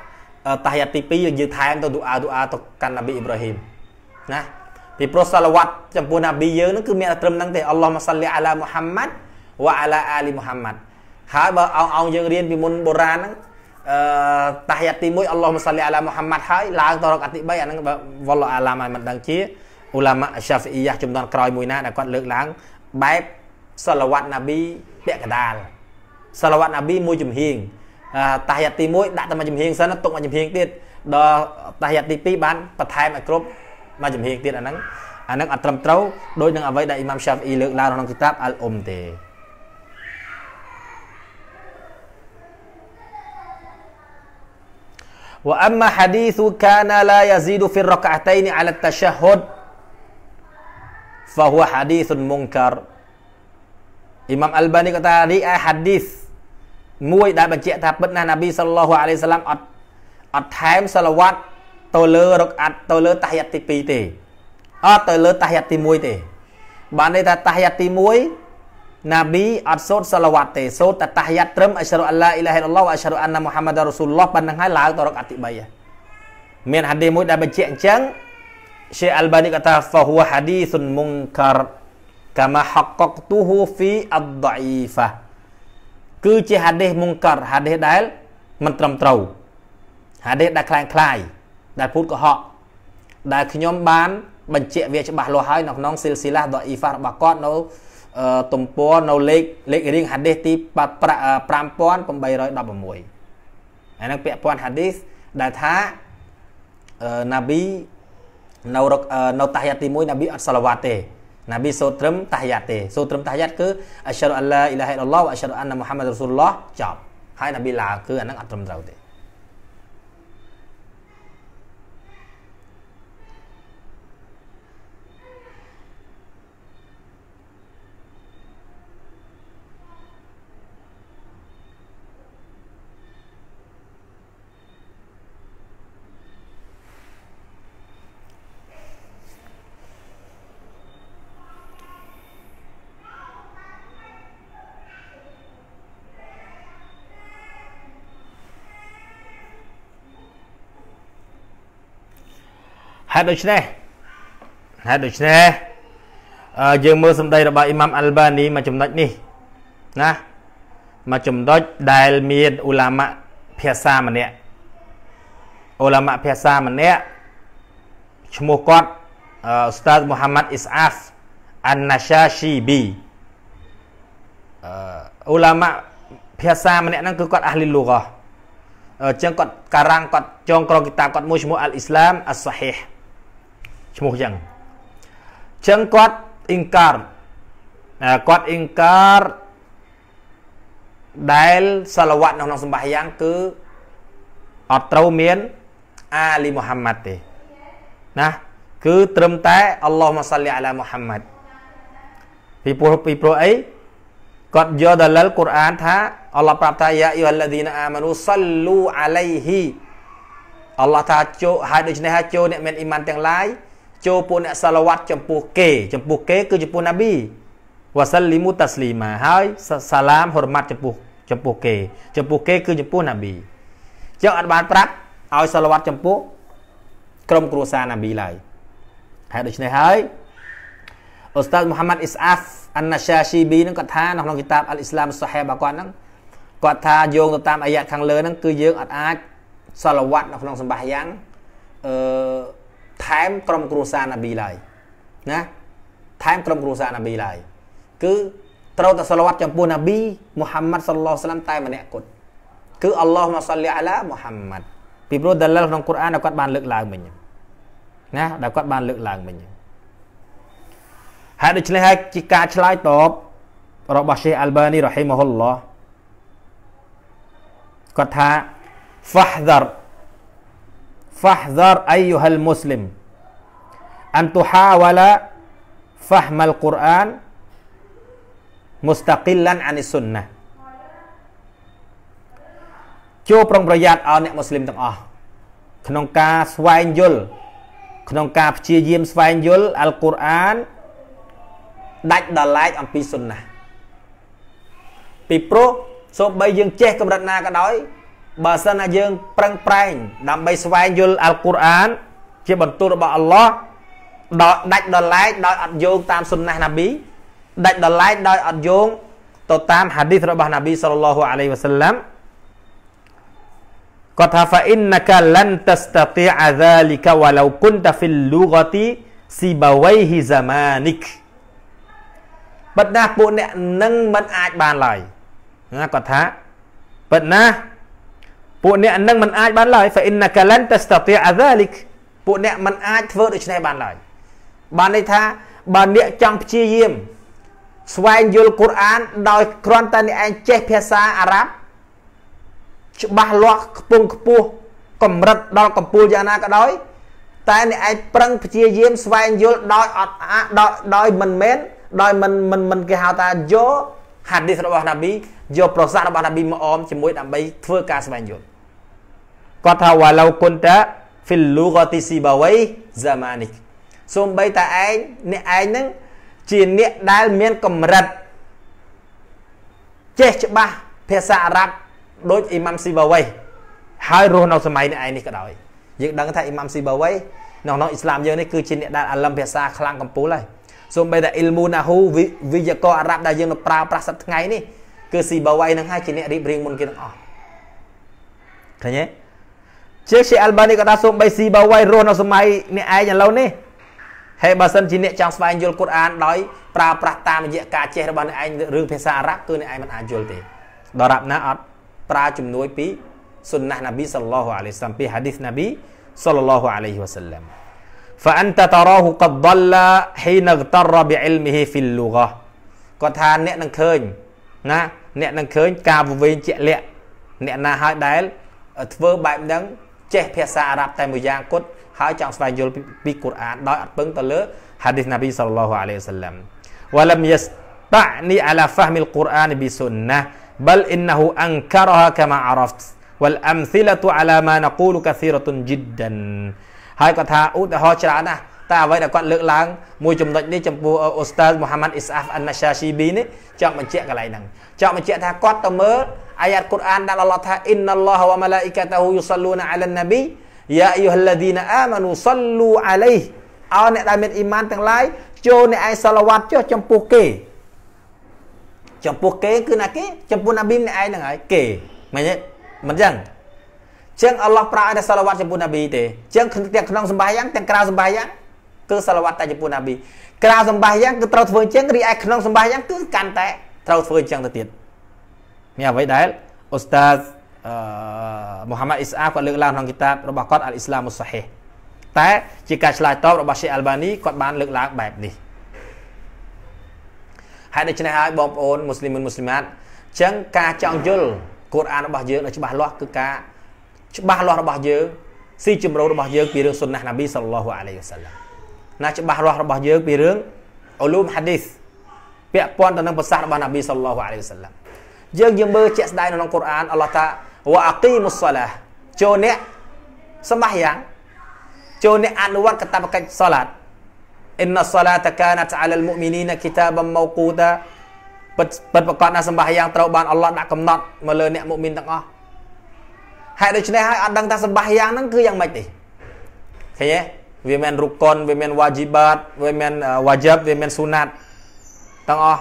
តាហយ៉ាតទី2យើងថែមទៅឌូអាឌូអាទៅកាន់នប៊ីអ៊ីប្រាហ៊ីមណាពីព្រោះសាឡវ៉ាត់ចំពោះណាប៊ីយើងនឹងគឺមានតែត្រឹមហ្នឹងទេអល់ឡោះម៉ាសាលីអាឡាមូហាម៉ាត់វ៉ាអាឡាអាលីមូហាម៉ាត់ហើយបើអោងអោងយើងរៀនពីមុនបុរាណហ្នឹងអឺតាហាត់ទី1អល់ឡោះម៉ាសាលីអាឡាមូហាម៉ាត់ហើយឡើងទៅរកអាទី3អាហ្នឹងវ៉ាឡោះអាឡាមមិនដឹងជាអ៊ូឡាម៉ាសាហ្វីយ៉ាចំនួនក្រោយមួយណាដែលគាត់លើកឡើងបែបសាឡវ៉ាត់ណាប៊ីពាក់កដាលសាឡវ៉ាត់ណាប៊ីមួយចំហៀងតាហាត់ទី1ដាក់តែមួយចំហៀងសិនទុកមួយចំហៀងទៀតដល់តាហាត់ទី2បានបន្ថែមឲ្យគ្រប់មួយចំហៀងទៀតអាហ្នឹងអាហ្នឹងអត់ត្រឹមត្រូវដោយនឹងអ្វីដែលអ៊ីម៉ាំ Syafi'i លើកឡើងក្នុងគិតាប Al-Um ទេវ៉ាអមហាឌីស៊ូកាណាឡាយ៉ាស៊ីឌូហ្វីររកាតៃនីអាឡាតាឆាហ៊ុត فهو حديث منكر អ៊ីម៉ាំ Al-Bani គាត់ថារីឯ hadith មួយដែលបញ្ជាក់ថាពិតណាស់ណាប៊ីសល្លឡោះអាឡៃសាឡាំអត់អត់ថែមសាឡាវ៉ាត់ទៅលើរកអាត់ទៅលើតាហយ័តទី2ទេអត់ទៅលើតាហយ័តទី1ទេបានន័យថាតាហយ័តទី1ណាប៊ីអត់សូត្រសលវ៉ាត់ទេសូត្រតែតាហយ័តត្រឹមអស្ហរុអល់ឡាអ៊ីឡាហ៊ីរ៉ាឡោះអស្ហរុអានណាមូហាម៉ាដរ៉ូស៊ូលឡោះប៉ុណ្ណឹងហើយឡើងទៅរកអាត់ទី3មានហាឌីមួយដែលបញ្ជាក់អញ្ចឹង Syekh Albani kata fahuwa hadithun munkar កាមាហកកទូហ៊ូហ្វីអដដៃហ្វាគឺជាហាឌីសមុងកាត់ហាឌីសដែលមិនត្រឹមត្រូវហាឌីសដែលខ្លាំងខ្លាយដែលពូតកុហកដែលខ្ញុំបានបញ្ជាក់វាច្បាស់លាស់ហើយនៅក្នុងស៊ីលស៊ីឡាដអ៊ីហ្វារបស់គាត់នៅទំព័រនៅលេខលេខរៀងហាឌីសទី5816អានឹងពាក់ព័ន្ធហាឌីសដែលថាណាប៊ីនៅនៅតាហយ៉ាត់ទី1ណាប៊ីអត់សាឡាវ៉ាត់ទេណាប៊ីសូត្រឹមតាហយ៉ាត់ទេសូត្រឹមតាហយ៉ាត់គឺអស្ហារ៉ាអល់ឡាអ៊ីឡាហិលឡោះអស្ហារ៉ាអានណាមូហាម៉ាត់រ៉ាស៊ូលឡោះចប់ហើយណាប៊ីឡាគឺអានឹងអត់ត្រឹមត្រូវទេហេតុដូច្នេះហេតុដូច្នេះយើងមើលសម្ដីរបស់អ៊ីម៉ាំអាល់បានីមួយចំណុចនេះណាមួយចំណុចដែលមានឧឡាម៉ាភាសាម្នាក់ឧឡាម៉ាភាសាម្នាក់ឈ្មោះគាត់អ៊ូស្តាតមូហាម៉ាត់អ៊ីស្អាហ្វអានណាសាស៊ីប៊ីអ៊ូឡាម៉ាភាសាម្នាក់ហ្នឹងគឺគាត់អាហ្លីលូហ្គាអញ្ចឹងគាត់ការ៉ាំងគាត់ចងក្រងគីតាបគាត់មួយឈ្មោះអាល់អ៊ីស្លាមអាស្សាហ៊ីហ៍ឈ្មោះចឹងចឹងគាត់ inkar គាត់ inkar ដែលសាឡវ័តនៅក្នុងសម្បាយ៉ាងគឺអត់ត្រូវមានអាលីមូហាម៉ាត់ទេណាគឺត្រឹមតែអល់ឡោះម៉ាសាលីអាឡាមូហាម៉ាត់ពីព្រោះពីព្រោះអីគាត់យកដលិលកូរ៉ានថាអល់ឡោះប្រាប់ថាយ៉ាអ៊ីវ៉ាឡាឌីនអាម៉ានូសល្លូអាឡៃហ៊ីអល់ឡោះថាចូលហើយដូច្នេះហើយចូលអ្នកមានអ៊ីម៉ានទាំងឡាយចូលពួកអ្នកសាឡាវ៉ាត់ចំពោះគេចំពោះគេគឺចំពោះណាប៊ីវ៉ាសាលីមូតាស្លីម៉ាហើយសាឡាមហរម៉ាត់ចំពោះចំពោះគេចំពោះគេគឺចំពោះណាប៊ីចឹងអត់បានប្រាប់ឲ្យសាឡាវ៉ាត់ចំពោះក្រុមគ្រួសារណាប៊ីឡើយហើយដូច្នេះហើយអូស្តាតមូហាម៉ាត់អ៊ីសអាហ្វអានណាសាស៊ីប៊ីនឹងគាត់ថានៅក្នុងគីតាបអលអ៊ីស្លាមសាហេបរបស់គាត់ហ្នឹងគាត់ថាយោងទៅតាមអាយ៉ាខាងលើហ្នឹងគឺយើងអត់អាចសាឡាវ៉ាត់នៅក្នុងសម្បាសយ៉ាងអឺថែមក្រុមគ្រួសារណាប៊ីឡើយណាថែមក្រុមគ្រួសារណាប៊ីឡើយគឺត្រូវតែសាឡាវ៉ាត់ចំពោះណាប៊ីមូហាម៉ាត់សល្លោះស្លាមតែម្នាក់គត់គឺអល់ឡោះម៉ាសលីអាឡាមូហាម៉ាត់ពីព្រោះដលលក្នុងកូរ៉ានដែលគាត់បានលើកឡើងមិញណាដែលគាត់បានលើកឡើងមិញហើយដូច្នេះហើយជាការឆ្លើយតបរបស់ Sheikh Albani rahimahullah គាត់ថា fahdhar فاحذر أيها المسلم أن تحاول فهم القرآن مستقلا عن السنة ចូលប្រុងប្រយ័ត្នឲ្យអ្នកមូស្លីមទាំងអស់ក្នុងការស្វែងយល់ក្នុងការព្យាយាមស្វែងយល់អល់កុរអានដាច់ដល់ឡែកអំពីសុនណាពីព្រោះសូម្បីយើងចេះកម្រិតណាក៏ដោយបើសិនណាយើងប្រឹងប្រែងដើម្បីស្វែងយល់អល់កុរអានជាបន្ទូលរបស់អល់ឡោះដល់ដាច់ដល់ឡែកដោយអត់យោងតាមសុនណះណាប៊ីដាច់ដល់ឡែកដោយអត់យោងទៅតាមហាឌីសរបស់ណាប៊ីសល្លឡោះអាឡៃវ៉ាសាឡាំគាត់ថា فإنك لن تستطيع ذلك ولو كنت في اللغة سيبويه زمانك បិទណាស់ពួកអ្នកនឹងមិនអាចបានឡើយណាគាត់ថាបិទណាស់ពួកអ្នកនឹងមិនអាចបានឡើយ fa innaka lan tastati'a dhalik ពួកអ្នកមិនអាចធ្វើដូច្នេះបានឡើយបានន័យថាបើអ្នកចង់ព្យាយាមស្វែងយល់កូរ៉ានដោយគ្រាន់តែអ្នកឯងចេះភាសាអារ៉ាប់ច្បាស់លាស់ខ្ពង់ខ្ពស់កម្រិតដល់កម្ពូលយ៉ាងណាក៏ដោយតែអ្នកឯងប្រឹងព្យាយាមស្វែងយល់ដោយអត់អាដោយដោយមិនមែនដោយមិនមិនមិនគេហៅថាយកហាឌីសរបស់ណាប៊ីយកប្រសាសន៍របស់ណាប៊ីមកអមជាមួយដើម្បីធ្វើការស្វែងយល់គាត់ថាវ៉ាឡូគុនតា fil lughati sibawai zamanik សូម្បីតែឯងអ្នកឯងនឹងជាអ្នកដែលមានកម្រិតចេះច្បាស់ភាសាអារ៉ាប់ដូចអ៊ីម៉ាំស៊ីបាវៃហើយរស់នៅសម័យនេះឯងនេះក៏ដោយយើងដឹងថាអ៊ីម៉ាំស៊ីបាវៃនៅក្នុងអ៊ីស្លាមយើងនេះគឺជាអ្នកដែលអាលឹមភាសាខ្លាំងកំពូលហើយសូម្បីតែអ៊ីលមូណាហ៊ូវិជ្ជករអារ៉ាប់ដែលយើងនៅប្រើប្រាស់សប្តាហ៍ថ្ងៃនេះគឺស៊ីបាវៃនឹងហើយជាអ្នករៀបរៀងមុនគេទាំងអស់ឃើញទេជាជាអល់បានីក៏ថាសូមបីស៊ីបាវៃរស់នៅសម័យអ្នកឯងឥឡូវនេះហើយបើសិនជាអ្នក ចង់ស្វែងយល់កូរ៉ាន ដោយ ប្រើប្រាស់តាមរយៈការចេះរបស់អ្នកឯងរឿងភាសាអារ៉ាប់គឺអ្នកឯងមិនអាចយល់ទេ ដរាបណាអត់ប្រើជំនួយពីសុនណះណាប៊ីសល្លោះអាឡៃសាំពីហាឌីសណាប៊ីសល្លោះអាឡៃវ៉ាសាឡាំ فأنت تراه قد ضل حين اغتر بعلمه في اللغة គាត់ថាអ្នកនឹងឃើញណាអ្នកនឹងឃើញ ការវង្វេងជាក់លាក់អ្នកណាហើយដែល ធ្វើបែបហ្នឹងចេះភាសាអារ៉ាប់តែមួយយ៉ាងគត់ហើយចង់ស្វែងយល់ពីកូរ៉ានដោយអត់ពឹងទៅលើហាឌីសណាប៊ីសល្លឡោះអាឡៃវសាឡាំវ៉ាឡាំយស្តានីអាឡាហ្វាហ្មីលកូរ៉ានប៊ីសុនណា بل إنه أنكرها كما عرفت والأمثلة على ما نقول كثيرة جدا ហើយគាត់ថាឧទាហរណ៍ច្រើនណាស់តែអ្វីដែលគាត់លើកឡើងមួយចំណុចនេះចំពោះអូស្តាមូហាម៉ាត់អ៊ីសអាហ្វអានណាសាស៊ីប៊ីនេះចង់បញ្ជាក់កន្លែងហ្នឹងចង់បញ្ជាក់ថាគាត់ទៅមើល ayat Quran dan Allah Taala innallaha wa malaikatahu yusalluna 'alan nabi ya ayyuhalladzina amanu sallu 'alaihi ឲ្យអ្នកដែលមានអ៊ីម៉ានទាំងឡាយចូលអ្នកឯងសាឡាវ៉ាត់ចុះចំពោះគេចំពោះគេគឺណាគេចំពោះណាប៊ីម្នាក់ឯងហ្នឹងហើយគេមែនទេមិនចឹងចឹងអល់ឡោះប្រើឲ្យតែសាឡាវ៉ាត់ចំពោះណាប៊ីទេចឹងទាំងក្នុងសម្បាយ៉ាងទាំងក្រៅសម្បាយ៉ាងគឺសាឡាវ៉ាត់តែចំពោះណាប៊ីក្រៅសម្បាយ៉ាងគឺត្រូវធ្វើចឹងរីឯក្នុងសម្បាយ៉ាងគឺកាន់តែត្រូវធ្វើចឹងទៅទៀតមានអ្វីដែលអ៊ូស្តាសអឺមូហាម៉ាត់អ៊ីស្អាគាត់លើកឡើងក្នុងគីតាបរបស់គាត់អាល់អ៊ីស្លាមុសហ៊ីតែជាការឆ្លើយតបរបស់ Sheikh Albani គាត់បានលើកឡើងបែបនេះហើយដូច្នេះហើយបងប្អូនមូស្លីមុនមូស្លីម៉ាត់ចឹងការចង់យល់កូរ៉ានរបស់យើងឲ្យច្បាស់លាស់គឺការច្បាស់លាស់របស់យើងស៊ីជំរៅរបស់យើងពីរឿងសុនណះណាប៊ីសល្លោះអាឡៃហ៊ីវសាឡាមណាច្បាស់លាស់របស់យើងពីរឿងអ៊ូលូមហាឌីសពាក់ព័ន្ធទៅនឹងប្រសាសន៍របស់ណាប៊ីសល្លោះអាឡៃហ៊ីវសាឡាមយើងយើងមើលជាក់ស្ដែងនៅក្នុងកូរ៉ានអល់ឡោះថាវ៉ាអាគីមុសឡាចូលអ្នកសម្បាយ៉ាងចូលអ្នកអនុវត្តកតបកិច្ចសាឡាតអ៊ីនសាឡាតកាណាតអាឡាលមុមីនីនគីតាបមូកូតាពិតពិតប្រកបណាសម្បាយ៉ាងត្រូវបានអល់ឡោះដាក់កំណត់មកលើអ្នកមុមីនទាំងអស់ហេតុដូច្នេះហើយអត់ដឹងថាសម្បាយ៉ាងហ្នឹងគឺយ៉ាងម៉េចទេឃើញទេវាមិនរុកុនវាមិនវ៉ាជីបាតវាមិនវ៉ាជីបវាមិនស៊ូណាត់ទាំងអស់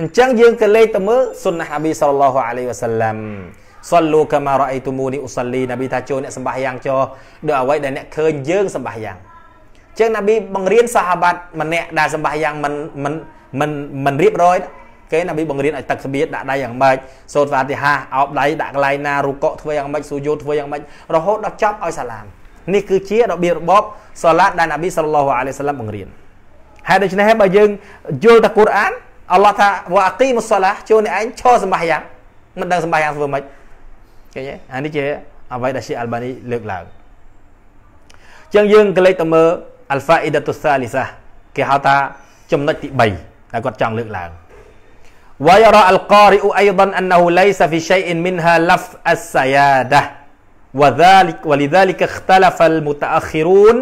អញ្ចឹងយើងក៏លេខទៅមើលសុនណាហាប៊ីសល្លោះអាឡៃវ៉ាសាឡាំសលូកាម៉ារ៉ៃទូមូនីអ៊ូសាលីណាប៊ីថាចូលអ្នកសម្បាសយ៉ាងចោដូចអ្វីដែលអ្នកឃើញយើងសម្បាសយ៉ាងអញ្ចឹងណាប៊ីបង្រៀនសាហាបាត់ម្នាក់ដែលសម្បាសយ៉ាងមិនមិនមិនមិនរៀបរយគេណាប៊ីបង្រៀនឲ្យទឹកស្បៀតដាក់ដៃយ៉ាងម៉េចសូត្រវ៉ាទីហាអោបដៃដាក់កន្លែងណារូកកធ្វើយ៉ាងម៉េចស៊ូយោធ្វើយ៉ាងម៉េចរហូតដល់ចប់ឲ្យសាឡាមនេះគឺជារបៀបរបបសាឡាដែលណាប៊ីសល្លោះអាឡៃវ៉ាសាឡាំបង្រៀនហើយដូច្នេះបើយើងយល់តែកូរ៉ានអល់ឡោះថាវ៉ាអគីមុសឡាជួនឯងឈរសម្បាយ៉ាងមិនដឹងសម្បាយ៉ាងធ្វើម៉េចឃើញទេអានេះជាអ្វីដែលជាអាល់បានីលើកឡើងចឹងយើងក៏លេចទៅមើលអាល់ហ្វាអ៊ីដាតុសាលីសាគេហៅថាចំណុចទី3ដែលគាត់ចង់លើកឡើង ويرى القارئ أيضا أنه ليس في شيء منها لفظ السيادة وذلك ولذلك اختلف المتأخرون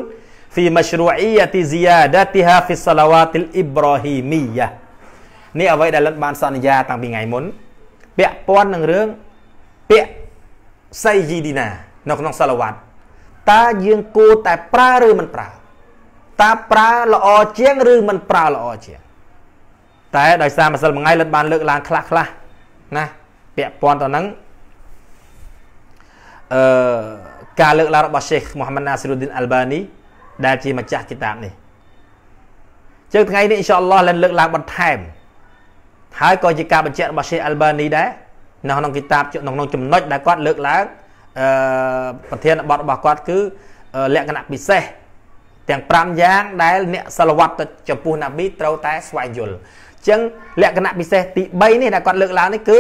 في مشروعية زيادتها في الصلوات الإبراهيمية នេះអ្វីដែលលិនបានសន្យាតាំងពីថ្ងៃមុនពាក់ព័ន្ធនឹងរឿងពាក្យសៃយីឌីណា នៅក្នុងសាឡាវ៉ាត់តើយើងគួរតែប្រើឬមិនប្រើតើប្រើល្អជាងឬមិនប្រើល្អជាងតែដោយសារម្សិលមិញលិនបានលើកឡើងខ្លះខ្លះណា ពាក់ព័ន្ធទៅនឹងអឺការលើកឡើងរបស់ Sheikh Muhammad Nasruddin Albani ដែលជាម្ចាស់គីតាបនេះជាងថ្ងៃនេះអ៊ីនសាអល់ឡោះលិនលើកឡើងបន្ថែមហើយក៏ជាការបញ្ជាក់របស់ Sheikh Albani ដែរនៅក្នុងគីតាបនៅក្នុងចំណុចដែលគាត់លើកឡើងអឺប្រធានបទរបស់គាត់គឺលក្ខណៈពិសេសទាំង5យ៉ាងដែលអ្នកសិលវត្តចំពោះណាប៊ីត្រូវតែស្វែងយល់អញ្ចឹងលក្ខណៈពិសេសទី3នេះដែលគាត់លើកឡើងនេះគឺ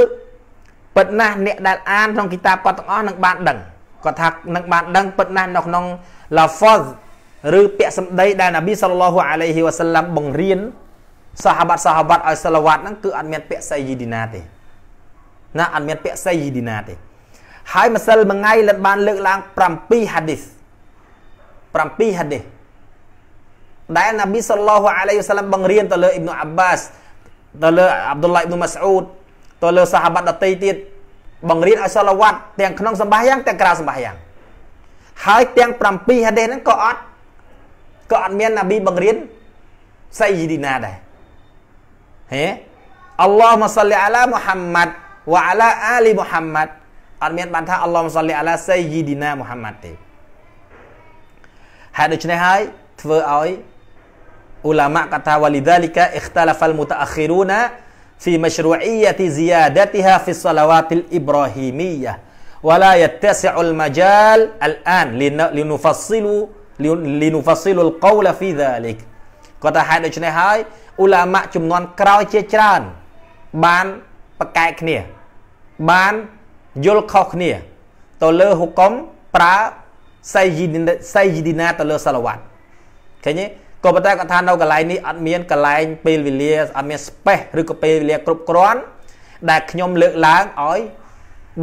ពិតណាស់អ្នកដែលអានក្នុងគីតាបគាត់ទាំងអស់នឹងបានដឹងគាត់ថានឹងបានដឹងពិតណាស់នៅក្នុង lafaz ឬពាក្យសម្ដី ដែលណាប៊ីសល្លឡោះអាឡៃហ៊ីវ៉ាសឡាំបង្រៀនសាហាបាត់សាហាបាត់ឲ្យសិលវ័តហ្នឹងគឺអត់មានពាក្យសៃយីឌីណាទេណាអត់មានពាក្យសៃយីឌីណាទេហើយម្សិលមួយថ្ងៃលិនបានលើកឡើង7ហាឌីស7ហាឌីសដែលនប៊ីសុលឡោះអាឡៃវសាឡាំបង្រៀនទៅលើអ៊ីប្នុអាបាសទៅលើអាប់ឌុលឡាអ៊ីប្នុម៉ាស្អ៊ូតទៅលើសាហាបាត់ដតីទៀតបង្រៀនឲ្យសាឡាវ៉ាត់ទាំងក្នុងសម្បាយ៉ាងទាំងក្រៅសម្បាយ៉ាងហើយទាំង7ហាឌីសហ្នឹងក៏អត់ក៏អត់មាននប៊ីបង្រៀនសៃយីឌីណាដែរហេអល់ឡោះមសលីអាឡាមូហាម៉ាត់វ៉ាអាឡាអាលីមូហាម៉ាត់អត់មានបានថាអល់ឡោះមសលីអាឡាសេយីឌីណាមូហាម៉ាត់ទេហេតុដូច្នេះហើយធ្វើឲ្យអ៊ូឡាម៉ាកថាវ៉ាលីដាលីកាអ៊ីខតាឡាហ្វាល់មូតាអាខិរូណា في مشروعية زيادتها في الصلوات الإبراهيمية ولا يتسع المجال الآن لنفصل لنفصل القول في ذلك គាត់ថាហេតុដូច្នេះហើយអ៊ូឡាម៉ាចំនួនក្រោយជាច្រើនបានប្រកែកគ្នា បានយល់ខុសគ្នាទៅលើហុកុំប្រើសៃយីឌីណាសៃយីឌីណាទៅលើសាឡាវ៉ាត់ឃើញទេក៏ប៉ុន្តែគាត់ថានៅកន្លែងនេះអត់មានកន្លែង ពេលវេលាអត់មាន space ឬក៏ពេលវេលាគ្រប់គ្រាន់ដែលខ្ញុំលើកឡើងឲ្យ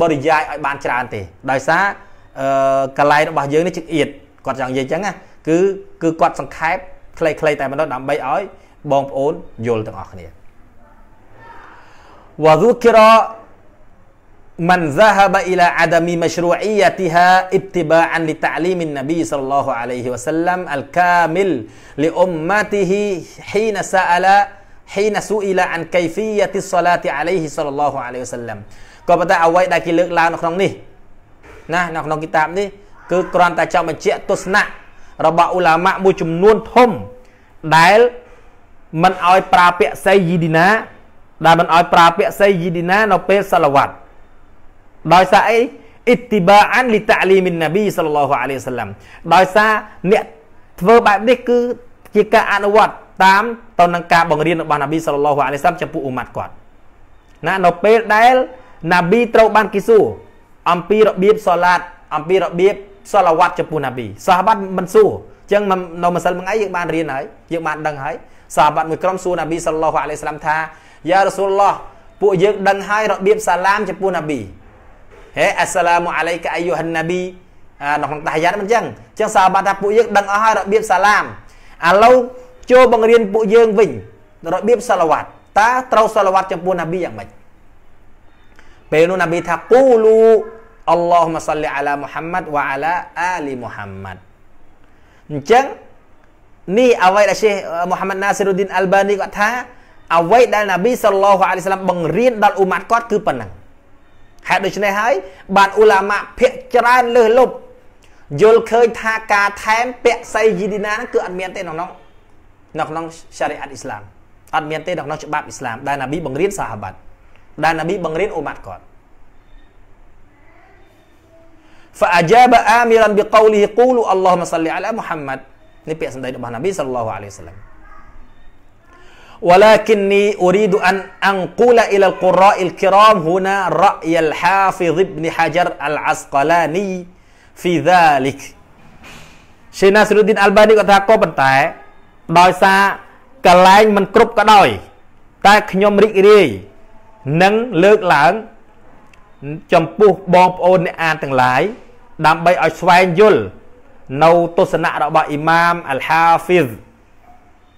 បរិយាយឲ្យបានច្រើនទេ ដោយសារអឺកន្លែងរបស់យើងនេះជឹកអៀតគាត់ចង់និយាយអញ្ចឹងណាគឺគឺគាត់សង្ខេបខ្លីៗតែម្ដងដើម្បីឲ្យបងប្អូនយល់ទាំងអស់គ្នាវ៉ាឌូគិរ៉ាមិន ذهب إلى عدم مشروعيتها اتباعا لتعليم النبي صلى الله عليه وسلم الكامل لأمته حين سأل حين سئل عن كيفية الصلاة عليه صلى الله عليه وسلم ក៏ប៉ុន្តែអ្វីដែលគេលើកឡើងនៅក្នុងនេះណានៅក្នុងគីតាបនេះគឺគ្រាន់តែចង់បញ្ជាក់ទស្សនៈរបស់ឧឡាម៉ាមួយចំនួនធំដែលមិនឲ្យប្រើពាក្យសៃយីឌីណាដែលមិនឲ្យប្រើពាក្យសៃយីឌីណានៅពេលសាឡាវ៉ាត់ដោយសារអីអ៊ីតិបាអានលីតាលីមីនណាប៊ីសល្លឡោះអាឡៃសាឡាំដោយសារអ្នកធ្វើបែបនេះគឺជាការអនុវត្តតាមទៅនឹងការបង្រៀនរបស់ណាប៊ីសល្លឡោះអាឡៃសាឡាំចំពោះអ៊ុម៉ាត់គាត់ណានៅពេលដែលណាប៊ីត្រូវបានគេសួរអំពីរបៀបសាឡាតអំពីរបៀបសាឡាវ៉ាត់ចំពោះណាប៊ីសាហាបាត់មិនសួរអញ្ចឹងនៅម្សិលមិញឯងយើងបានរៀនហើយយើងបានដឹងហើយសាហាបមួយក្រុមសួរនប៊ីសល្លោះអាឡៃស្លាមថាយ៉ារ៉ាស៊ូលឡោះពួកយើងដឹងហើយរបៀបសាឡាមចំពោះនប៊ីហេអាសឡាមអាឡៃកាអាយូហាននប៊ីនៅក្នុងតាហយ៉ាតមិនចឹងចឹងសាហាបថាពួកយើងដឹងអស់ហើយរបៀបសាឡាមឥឡូវចូលបង្រៀនពួកយើងវិញរបៀបសាឡាវ៉ាត់តើត្រូវសាឡាវ៉ាត់ចំពោះនប៊ីយ៉ាងម៉េចពេលនោះនប៊ីថាគូលូអល់ឡោះម៉ាសាលីអាឡាមូហាម៉ាត់វ៉ាអាឡាអាលីមូហាម៉ាត់អញ្ចឹងនេះអ្វីដែលសេះមូហាម៉ាត់ណាស៊ីរុឌីនអាល់បានីគាត់ថាអ្វីដែលណាប៊ីសល្លោះអាឡៃសាឡាមបង្រៀនដល់អ៊ុម៉ាត់គាត់គឺប៉ុណ្ណឹងហេតុដូច្នេះហើយបានអ៊ុឡាម៉ាភាកច្រើនលើសលប់យល់ឃើញថាការថែមពាក់សៃយីឌីណាហ្នឹងគឺអត់មានទេនៅក្នុងនៅក្នុងសារីអាត់អ៊ីស្លាមអត់មានទេនៅក្នុងច្បាប់អ៊ីស្លាមដែលណាប៊ីបង្រៀនសាហាបាត់ដែលណាប៊ីបង្រៀនអ៊ុម៉ាត់គាត់ فأجاب آمرا بقوله قولوا اللهم صل على محمد នេះពាក្យសម្ដីរបស់ណាប៊ីសល្លោះអាឡៃសាឡាំ ولكني أريد أن أنقل إلى القراء الكرام هنا رأي الحافظ ابن حجر العسقلاني في ذلك សេណាសរុឌីនអាល់បានីគាត់ថាក៏ប៉ុន្តែដោយសារកលែងមិនគ្រប់ក៏ដោយតែខ្ញុំរីករាយនឹងលើកឡើងចំពោះបងប្អូនអ្នកអានទាំងឡាយដើម្បីឲ្យស្វែងយល់នៅទស្សនៈរបស់អ៊ីម៉ាមអលហាហ្វីស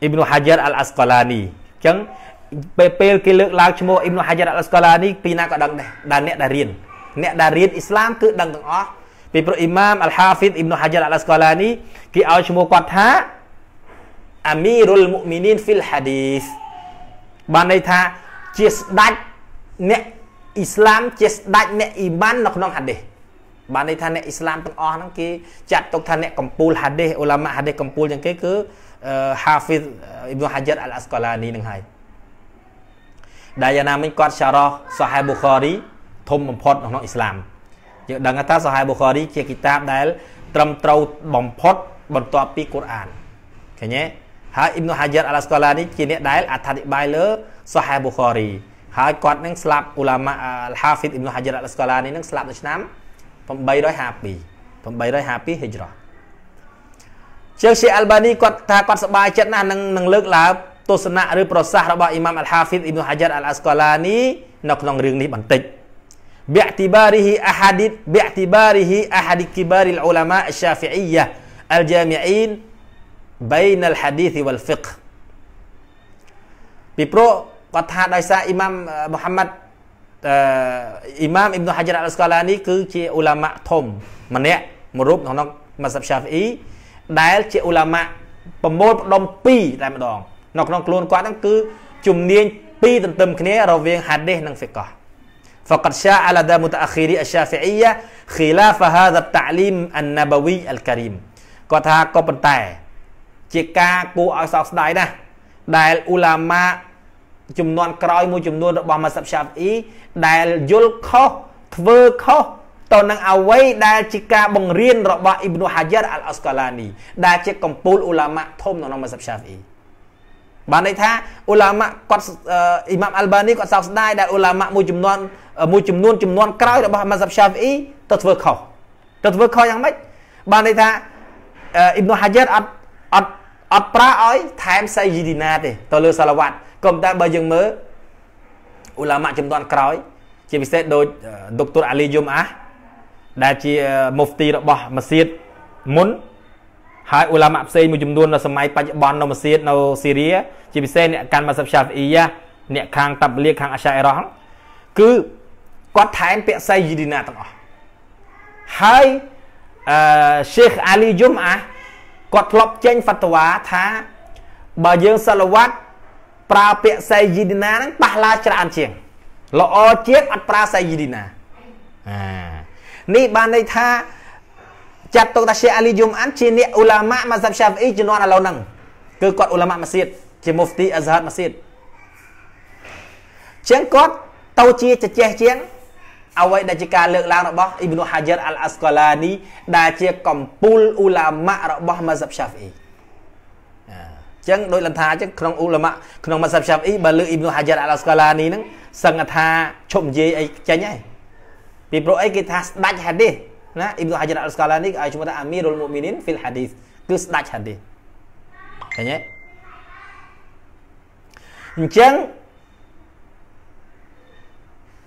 អ៊ីបនុហាយ៉ារអលអាស្កាឡានីអញ្ចឹងពេលពេលគេលើកឡើងឈ្មោះអ៊ីបនុហាយ៉ារអលអាស្កាឡានីពីណាក៏ដឹងដែរដែលអ្នកដែលរៀនអ្នកដែលរៀនអ៊ីស្លាមគឺដឹងទាំងអស់ពីព្រោះអ៊ីម៉ាមអលហាហ្វីសអ៊ីបនុហាយ៉ារអលអាស្កាឡានីគេឲ្យឈ្មោះគាត់ថាអាមីរុលមុមីនីនហ្វីលហាឌីសបានន័យថាជាស្ដេចអ្នកអ៊ីស្លាមជាស្ដេចអ្នកអ៊ីម៉ាននៅក្នុងហាឌីសបានន័យថាអ្នកអ៊ីស្លាមទាំងអស់ហ្នឹងគេចាត់ទុកថាអ្នកកំពូលហាឌីសអ៊ុឡាម៉ាហាឌីសកំពូលជាងគេគឺហាហ្វីសអ៊ីប្នុហាយ៉ាតអាល់អាស្កាឡានីនឹងហើយដែលយ៉ាងណាមិញគាត់សារ៉ោះសាហេប៊ូខារីធំបំផុតក្នុងអ៊ីស្លាមយើងដឹងថាសាហេប៊ូខារីជាគីតាបដែលត្រឹមត្រូវបំផុតបន្ទាប់ពីកូរ៉ានឃើញទេហើយអ៊ីប្នុហាយ៉ាតអាល់អាស្កាឡានីជាអ្នកដែលអត្ថាធិប្បាយលើសាហេប៊ូខារីហើយគាត់នឹងស្លាប់អ៊ូឡាម៉ាអាល់ហាហ្វីសអ៊ីប្នុហាយ៉ាតអាល់អាស្កាឡានីនឹងស្លាប់នៅឆ្នាំ1900 852 852ហិជ្រោះជាងឈីអាល់បានីគាត់ថាគាត់សប្បាយចិត្តណាស់នឹងនឹងលើកឡើងទស្សនៈឬប្រសាសន៍របស់អ៊ីម៉ាមអាល់ហាហ្វីសអ៊ីប្នុហាយ៉ាត់អាល់អាស្កាឡានីនៅក្នុងរឿងនេះបន្តិច باعتباره أحد باعتباره أحد كبار العلماء الشافعية الجامعين بين الحديث والفقه ពីព្រោះគាត់ថាដោយសារអ៊ីម៉ាមមូហាម៉ាត់អ៊ីម៉ាមអ៊ីបនុហាជារអល់ស្កាឡានីគឺជាឧឡាម៉ាធំម្នាក់មួយរូបក្នុងម៉ាសាប់ឆាហ្វអ៊ីដែលជាឧឡាម៉ាប្រមូលផ្ដុំ2តែម្ដងនៅក្នុងខ្លួនគាត់ហ្នឹង គឺជំនាញពីរទន្ទឹមគ្នារវាងហាឌីសនិងហ្វិកោះ فقد شاع على ده متأخري الشافعية خلاف هذا التعليم النبوي الكريم គាត់ថាក៏ប៉ុន្តែជាការគួរឲ្យសោកស្ដាយណាស់ដែលឧឡាម៉ាចំនួនក្រោយមួយចំនួនរបស់ម៉ាសាប់សាប់អ៊ីដែលយល់ខុសធ្វើខុសតនឹងអ្វីដែលជាការបង្រៀនរបស់អ៊ីប្នូហាយ៉ារអាល់អស្កាឡានី ដែលជាកំពូលឧឡាម៉ាធំនៅក្នុងម៉ាសាប់សាហ្វីបានន័យថាឧឡាម៉ាគាត់អ៊ីម៉ាំអាល់បានីគាត់សោកស្ដាយដែលឧឡាម៉ាមួយចំនួនមួយចំនួនចំនួនក្រោយរបស់ម៉ាសាប់សាហ្វីទៅធ្វើខុសទៅធ្វើខុសយ៉ាងម៉េចបានន័យថាអ៊ីប្នូហាយ៉ារអត់អត់អត់ប្រើឲ្យថែមសៃយីឌីណាទេទៅលើសាឡាវ៉ាត់ក៏តែបើយើងមើលឧឡាម៉ាចំនួនក្រោយជាពិសេសដូចដុកទ័រអាលីយុមអាដែលជាមុហ្ទីរបស់ម៉ាសៀតមុនហើយឧឡាម៉ាផ្សេងមួយចំនួននៅសម័យបច្ចុប្បន្ននៅម៉ាសៀតនៅស៊ីរីាជាពិសេសអ្នកកាន់ម៉ាសាប់ឆាហ្វអ៊ីយ៉ាអ្នកខាងតាប់លៀកខាងអាសាអ៊ីរ៉ោះគឺគាត់ថែមពាក្យសៃយីឌីណាទាំងអស់ហើយអឺ Sheikh Ali Jum'ah គាត់ធ្លាប់ចេញហ្វាត់វ៉ាថាបើយើងសាឡាវ៉ាត់ប្រើពាក្យសៃយីឌីណាហ្នឹងប៉ះឡាច្រើនជាងល្អជាងអត់ប្រើសៃយីឌីណាអានេះបានន័យថាចាត់ទុកថា Syekh Ali Jum'an ជាអ្នកឧឡាម៉ាម៉ាសាប់ Syafi'i ជំនាន់ឥឡូវហ្នឹងគឺគាត់ឧឡាម៉ាម៉ាសៀតជាមុហ្ទីអ៊ីហ្សាតម៉ាសៀតជាងគាត់ទៅជាចចេះជាងអ្វីដែលជាការលើកឡើងរបស់អ៊ីប្នូហាជារអាល់អាស្កាឡានីដែលជាកំពូលឧឡាម៉ារបស់ម៉ាសាប់ Syafi'i ចឹងដោយលន្ថាចឹងក្នុងអ៊ូលម៉ាក្នុងម៉ាសាប់ឆាប់អ៊ីបើលើអ៊ីប៊ីនហាយ៉ាតអាឡាស្កាឡានីហ្នឹងសឹងថាឈប់និយាយអីចេញហើយពីព្រោះអីគេថាស្ដាច់ហាឌីសណាអ៊ីប៊ីនហាយ៉ាតអាឡាស្កាឡានីគេឲ្យឈ្មោះថាអាមីរុលមូមីនីនហ្វីលហាឌីសគឺស្ដាច់ហាឌីសឃើញទេអញ្ចឹង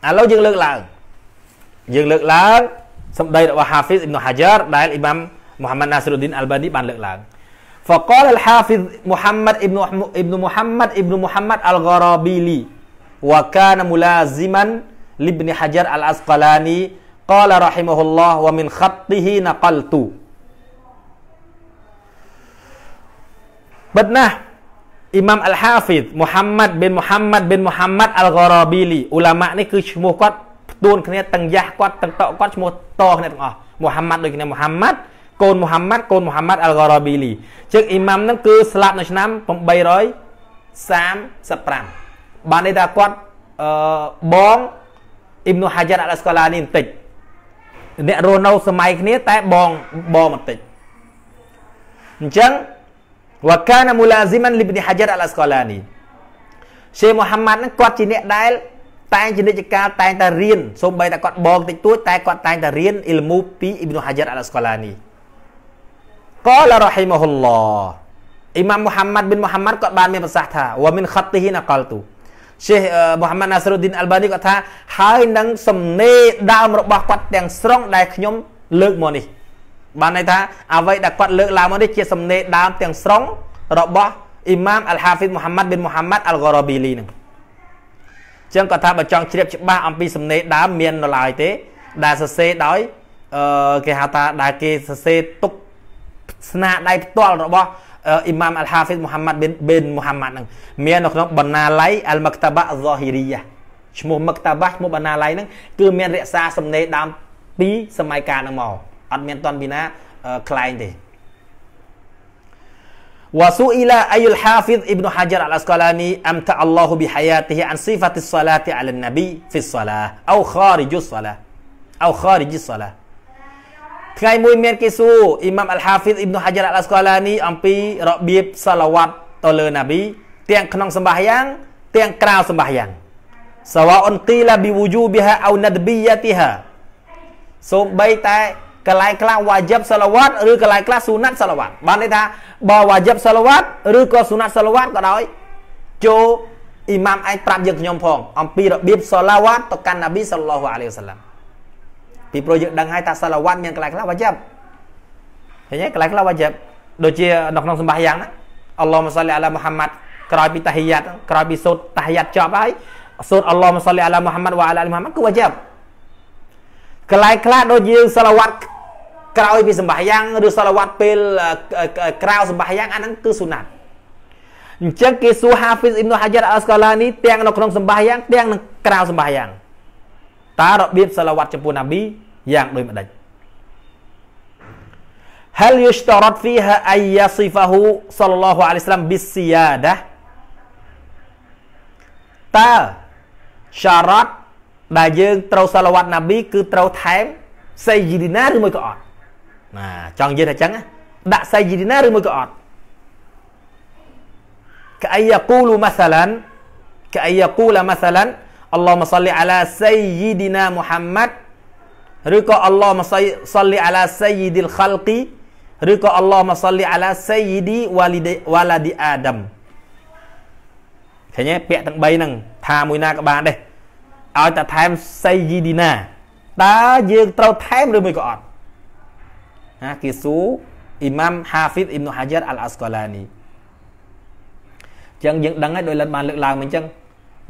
ឥឡូវយើងលើកឡើងយើងលើកឡើងសម្ដីរបស់ហាហ្វីសអ៊ីប៊ីនហាយ៉ាតដែលអ៊ីម៉ាំមូហាម៉ាត់ណាសរុឌីនអាល់បានីបានលើកឡើង فقال الحافظ محمد ابن ابن محمد ابن محمد الغرابيلي وكان ملازما لابن حجر الأسقلاني قال رحمه الله ومن خطه نقلت بدنا إمام الحافظ محمد بن محمد بن محمد الغرابيلي علماء نكشموا قط دون كنيه تنجح قط تنتقط قط شموا طه محمد محمد កូនមូហាម៉ាត់កូនមូហាម៉ាត់អល់ហ្ការ៉ាប៊ីលីជាងអ៊ីម៉ាំហ្នឹងគឺស្លាប់នៅឆ្នាំ835បានន័យថាគាត់អឺបងអ៊ីមនូហាយ៉ាត់អល់ស្កាឡានីបន្តិចអ្នករស់នៅសម័យគ្នាតែបងបងបន្តិចអញ្ចឹងវកានមូឡាស៊ីម៉ាន់លីបនីហាយ៉ាត់អល់ស្កាឡានីឈេមូហាម៉ាត់ហ្នឹងគាត់ជាអ្នកដែលតែងជានិច្ចកាលតែងតែរៀនសូម្បីតែគាត់បងតិចតួចតែគាត់តែងតែរៀនអ៊ីលមូពីអ៊ីបនូហាយ៉ាត់អល់ស្កាឡានីកលរ៉ហ៊ីម៉ហ៊ុលឡអ៊ីម៉ាំមូហាម៉ាត់ប៊ីនមូហាម៉ាត់គាត់បានមានប្រសាសន៍ថាវ៉ាមីនខតទីហ៊ីណកលទូឈេះមូហាម៉ាត់ណាសរុឌីនអាល់បានីគាត់ថាហើយនឹងសំណេរដើមរបស់គាត់ ទាំងស្រុង ដែលខ្ញុំ លើកមកនេះបានន័យថាអ្វីដែលគាត់លើកឡើងមកនេះជាសំណេរដើមទាំងស្រុង របស់អ៊ីម៉ាមអាល់ហាហ្វីតមូហាម៉ាត់ប៊ីនមូហាម៉ាត់អាល់ហ្គរ៉ាប៊ីលីនឹងចឹងគាត់ថាបើចង់ជ្រាប ច្បាស់អំពីសំណេរដើមមាននៅឡើយទេ ដែលសរសេរដោយអឺគេហៅថាដែលគេសរសេរទុកស្នាដៃផ្ទាល់របស់អ៊ីម៉ាមអាល់ហាហ្វីសមូហាម៉ាត់ប៊ិនប៊ិនមូហាម៉ាត់ហ្នឹងមាននៅក្នុងបណ្ណាល័យអលមកតាបាអហ្សូហ៊ីរីយ៉ាឈ្មោះមកតាបាឈ្មោះបណ្ណាល័យហ្នឹងគឺមានរក្សាសំណេរដើមពីសម័យកាលហ្នឹងមកអត់មានតនពីណាខ្លែងទេវ៉ាស៊ូអ៊ីឡាអាយុលហាហ្វីសអ៊ីប្នុហាជារអាល់អាស្កាឡានីអមតាអល់ឡោះប៊ីហាយ៉ាទីអានស៊ីហ្វាទីសសាឡាទីអាលានណាប៊ីហ្វីសសាឡាអូខារីជុសសាឡាអូខារីជុសសាឡាថ្ងៃមួយមានគេសួរអ៊ីម៉ាំអល់ហាហ្វីសអ៊ីបនុហាជារអាល់ស្កាឡានីអំពីរបៀបសាឡាវ៉ាត់ទៅលើណាប៊ីទាំងក្នុងសម្បាយ៉ាងទាំងក្រៅសម្បាយ៉ាងសាវ៉ាអុនគីឡាប៊ីវូយូប៊ីហាអ៊ូណាដប៊ីយ៉ាទីហាសូម្បីតែកន្លែងខ្លះវ៉ាយិបសាឡាវ៉ាត់ឬកន្លែងខ្លះស៊ូណាត់សាឡាវ៉ាត់បានន័យថាបើវ៉ាយិបសាឡាវ៉ាត់ឬក៏ស៊ូណាត់សាឡាវ៉ាត់ក៏ដោយចូលអ៊ីម៉ាំឯងប្រាប់យើងខ្ញុំផងអំពីរបៀបសាឡាវ៉ាត់ទៅកាន់ណាប៊ីសាឡឡោះអាឡៃវសាឡាមពីព្រោះយើងដឹងហើយថាសិលវ័នមានកន្លែងខ្លះវ៉ាជីបឃើញទេកន្លែងខ្លះវ៉ាជីបដូចជានៅក្នុងសម្បាសយ៉ាងណាអល់ឡោះមសាលីអាឡាមូហាម៉ាត់ក្រោយពីតាហ៊ីយ៉ាត់ក្រោយពីសូត្រតាហ៊ីយ៉ាត់ចប់ហើយសូត្រអល់ឡោះមសាលីអាឡាមូហាម៉ាត់វ៉ាអាឡាលីមូហាម៉ាត់គឺវ៉ាជីបកន្លែងខ្លះដូចយើងសិលវ័នក្រោយពីសម្បាសយ៉ាងឬសិលវ័នពេលក្រៅសម្បាសយ៉ាងអាហ្នឹងគឺសុណាត់អញ្ចឹងគេសួរហាហ្វីសអ៊ីមនូហាយ៉ាត់អស្កាឡានីទាំងនៅក្នុងសម្បាសយ៉ាងទាំងនៅក្រៅសម្បាសយ៉ាងតារបៀបសិលវ័តចំពោះណាប៊ីយ៉ាងដូចម្ដេច هل يشترط فيها أن يصفه صلى الله عليه وسلم بالسيادة តើសារ៉ាត់ដែលយើងត្រូវសាឡវ៉ាត់ណាប៊ីគឺត្រូវថែមសៃយីឌីណាឬមួយក៏អត់ណាចង់និយាយថាចឹងដាក់សៃយីឌីណាឬមួយក៏អត់កអៃយ៉ាគូលូម៉ាសាឡានកអៃយ៉ាគូលម៉ាសាឡានអល់ឡោះម៉ាសាលីអាឡាសៃយីឌីណាមូហាម៉ាត់ឬក៏អល់ឡោះម៉ាសៃសលលីអាឡាសៃយីឌីលខាល់គីឬក៏អល់ឡោះម៉ាសលលីអាឡាសៃយីឌីវ៉ាលីឌីវ៉ាឡាឌីអាដាមឃើញទេពាក្យទាំង3ហ្នឹងថាមួយណាក៏បានដែរឲ្យតែថែមសៃយីឌីណាតើយើងត្រូវថែមឬមិនក៏អត់ណាគេសួរអ៊ីម៉ាមហាហ្វីតអ៊ីមនុហាយ៉ាតអាល់អាស្កូឡានីចឹងយើងដឹងហើយដោយលិនបានលើកឡើងមិនចឹង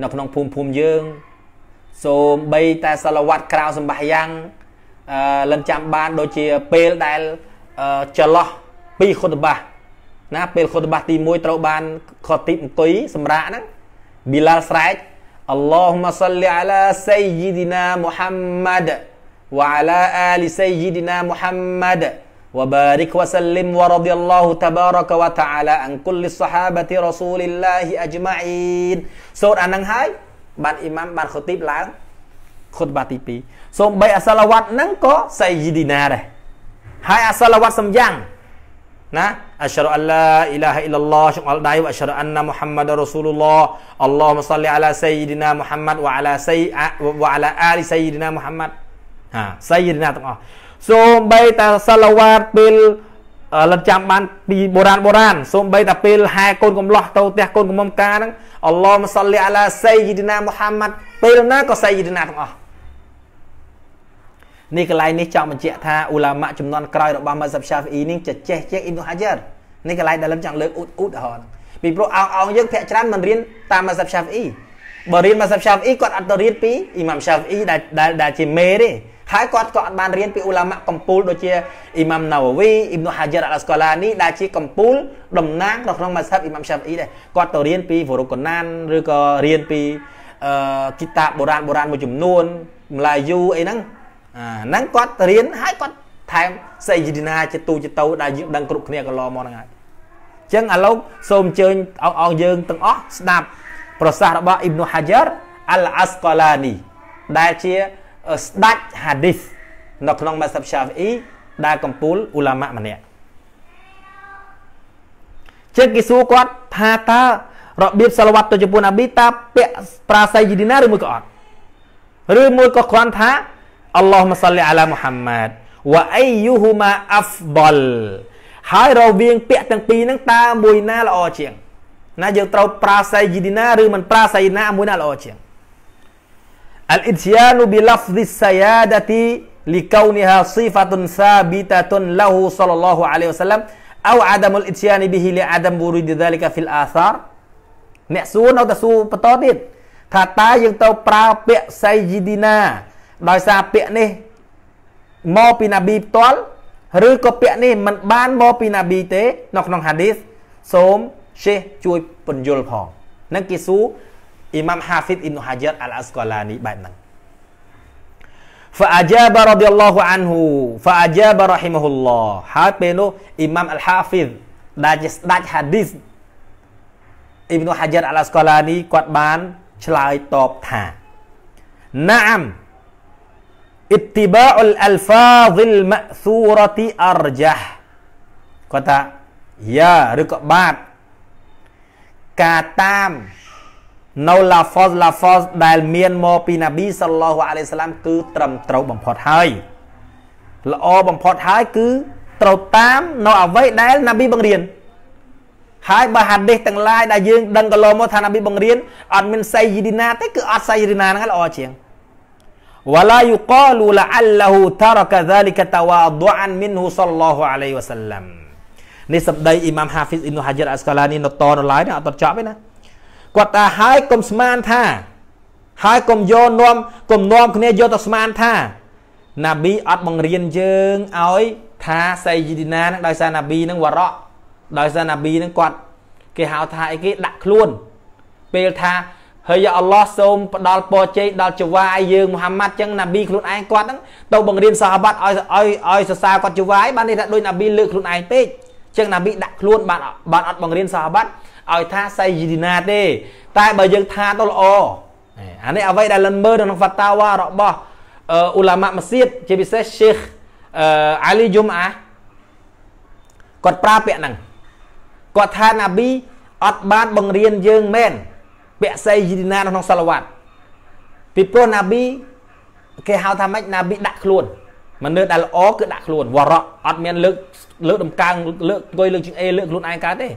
នៅក្នុងភូមិភូមិយើងសូមបីតែសាឡាវ៉ាត់ក្រៅសម្បាយ៉ាងលិនចាំបានដូចជាពេលដែលចន្លោះពីខុតបាណាពេលខុតបាទី1ត្រូវបានខតិបអង្គុយសម្រាកហ្នឹងប៊ីឡាលស្រែកអល់ឡោះម៉ាសលីអាឡាសេយីឌីណាមូហាំម៉ាត់វ៉ាឡាអាលីសេយីឌីណាមូហាំម៉ាត់ وبارك وسلم ورضي الله تبارك وتعالى عن كل الصحابة رسول الله أجمعين សូត្រអានឹងហើយបានអ៊ីម៉ាមបានខុទីបឡើងខុតបាទី2សូម្បីអសលវត្តហ្នឹងក៏សៃយីឌីណាដែរហើយអសលវត្តសំយ៉ាងណាអស្ហរអឡាអ៊ីឡាហអ៊ីឡឡោះចង្អល់ដៃអស្ហរអានណាមូហាម៉ាដរ៉ូស៊ូលឡោះអល់ឡោះមសលីអាឡាសៃយីឌីណាមូហាម៉ាត់វ៉ាអាឡាសៃវ៉ាអាឡាអាលីសៃយីឌីណាមូហាម៉ាត់ហាសៃយីឌីណាទាំងអស់សូម្បីតែសលវត្តពេលលិតចាំបានពីបុរាណបុរាណសូម្បីតែពេលហែកូនកំឡោះទៅផ្ទះកូនកំមុំការហ្នឹងអល់ឡោះមសលីអាឡាសៃយីឌីណាមូហាម៉ាត់ពេលណាក៏សៃយីឌីណាទាំងអស់នេះកន្លែងនេះចង់បញ្ជាក់ថាអ៊ូឡាម៉ាចំនួនក្រោយរបស់ម៉ាសាប់ឆាហ្វីនេះចេះចេះជាងអ៊ីបនុហាជារនេះកន្លែងដែលលឹមចង់លើកឧទឧទាហរណ៍ពីព្រោះអោងអោងយើងភាកច្រើនមិនរៀនតាមម៉ាសាប់ឆាហ្វីបើរៀនម៉ាសាប់ឆាហ្វីគាត់អត់ទៅរៀនពីអ៊ីម៉ាំឆាហ្វីដែលដែលជាមេទេហើយគាត់ក៏អត់បានរៀនពីអ៊ូឡាម៉ាកំពូលដូចជាអ៊ីម៉ាំណាវវីអ៊ីប្នុហាជារអាស្កូឡានីដែលជាកំពូលតំណាងនៅក្នុងម៉ាសាប់អ៊ីម៉ាំឆាហ្វីដែរគាត់ទៅរៀនពីវូរូកូណានឬក៏រៀនពីអឺគីតាបបុរាណបុរាណមួយចំនួនម្លាយូអីហ្នឹងអាហ្នឹងគាត់រៀនហើយគាត់ថែមសេយឌីណាជាទូជាទៅដែលយើងដឹងគ្រប់គ្នាកន្លងមកហ្នឹងហើយអញ្ចឹងឥឡូវសូមអញ្ជើញអស់អស់យើងទាំងអស់ស្ដាប់ ប្រសាសន៍របស់អ៊ីបនុហាយ៉ារអាល់អាស្កូឡានីដែលជាស្ដេចហាឌីសនៅក្នុងម៉ាសាប់ឆាហ្វអ៊ីដែលកំពូលអ៊ូឡាម៉ាម្នាក់ចឹងគេសួរគាត់ថាតើរបៀបសាឡវ៉ាត់ទៅចំពោះអាប៊ីតាពាក់ប្រាស័យយីឌីណាឬមួយក៏អត់ឬមួយក៏គ្រាន់ថាអល់ឡោះមសលអាឡាមូហាម៉ាត់វ៉ាអៃយូហ៊ូម៉ាអាហ្វដលហើយរវាងពាក្យទាំងពីរហ្នឹងតើមួយណាល្អជាងណាយើងត្រូវប្រើសៃយីឌីណាឬមិនប្រើសៃយីណាមួយណាល្អជាងអលអ៊ីតយ៉ានូប៊ីឡាហ្វឌីសាយ៉ាដាទីលីកូនីហាស៊ីហ្វាតុនសាប៊ីតាតុនឡូហ៊ូសលឡោហ៊ូអាឡៃវ៉ាសាឡាំអោអាដាមុលអ៊ីតយ៉ានីប៊ីហ៊ីលីអាដាមវូរីឌីដាលីកាហ្វីលអាសារអ្នកសួរនៅតែសួរបន្តទៀតថាតើយើងត្រូវប្រើពាក្យសៃយីឌីណាដោយសារពាក្យនេះមកពីណាប៊ីផ្ទាល់ឬក៏ពាក្យនេះมันបានមកពីណាប៊ីទេនៅក្នុងហាឌីសសូមឈេះជួយពន្យល់ផងនឹងគេសួរអ៊ីម៉ាំហាហ្វីតអ៊ីបនុហាយ៉ាតអាល់អាស្កាឡានីបែបហ្នឹង فأجاب رضي الله عنه فأجاب رحمه الله ហើយពេលនោះអ៊ីម៉ាំអល់ហាហ្វីតដែលជាស្ដេចហាឌីសអ៊ីបនុហាយ៉ាតអាល់អាស្កាឡានីគាត់បានឆ្លើយតបថាណាម ittiba'ul alfazil ma'thurati arjah គាត់ថាយ៉ាឬក៏បាទការតាមនៅឡាហ្វសឡាហ្វសដែលមានមកពីណាប៊ីសល្លោះអាឡៃសាឡាមគឺត្រឹមត្រូវបំផុតហើយល្អបំផុតហើយគឺត្រូវតាមនៅអ្វីដែលណាប៊ីបង្រៀនហើយបើហាឌីសទាំងឡាយដែលយើងដឹងកន្លងមកថាណាប៊ីបង្រៀនអត់មានសៃយីឌីណាទេគឺអត់សៃយីឌីណាហ្នឹងល្អជាង ولا يقال لعله ترك ذلك تواضعا منه صلى الله عليه وسلم នេះសម្ដីអ៊ីម៉ាមហាហ្វីសអ៊ីនូហាជីរអាស្កាឡានីនៅតនៅឡើយនេះអត់តចប់ទេណាគាត់ថាហើយកុំស្មានថាហើយកុំយកនំកុំនំគ្នាយកទៅស្មានថាណាប៊ីអត់បង្រៀនយើងឲ្យថាសៃយីឌីណានឹងដោយសារណាប៊ីនឹងវរៈដោយសារណាប៊ីនឹងគាត់ គេហៅថាអីគេដាក់ខ្លួនពេលថាហើយអល់ឡោះសូមផ្ដល់ពរជ័យដល់ចវាយយើងមូហាម៉ាត់ចឹងណាប៊ីខ្លួនឯងគាត់ហ្នឹងទៅបង្រៀនសាហាបាត់ឲ្យឲ្យឲ្យសរសើរគាត់ចវាយបាននេះថាដូចណាប៊ីលើកខ្លួនឯងពេកចឹងណាប៊ីដាក់ខ្លួនបានបានអត់បង្រៀនសាហាបាត់ឲ្យថាសៃយីឌីណាទេតែបើយើងថាទៅល្អអានេះអ្វីដែលលិនមើលនៅក្នុងហ្វាតាវ៉ារបស់អ៊ូឡាម៉ាម៉ាស៊ីតជាពិសេស Sheikh អាលីយូមអាគាត់ប្រើពាក្យហ្នឹងគាត់ថាណាប៊ីអត់បានបង្រៀនយើងមែនពាក់សីយីណានៅក្នុងសាឡាវ៉ាត់ពីព្រោះណាប៊ីគេហៅថាម៉េចណាប៊ីដាក់ខ្លួនមនុស្សដែលល្អគឺដាក់ខ្លួនវរៈអត់មាន លើកលើកដំកើងលើកអង្គុយលើកជើងអេលើកខ្លួនឯងកើតទេអ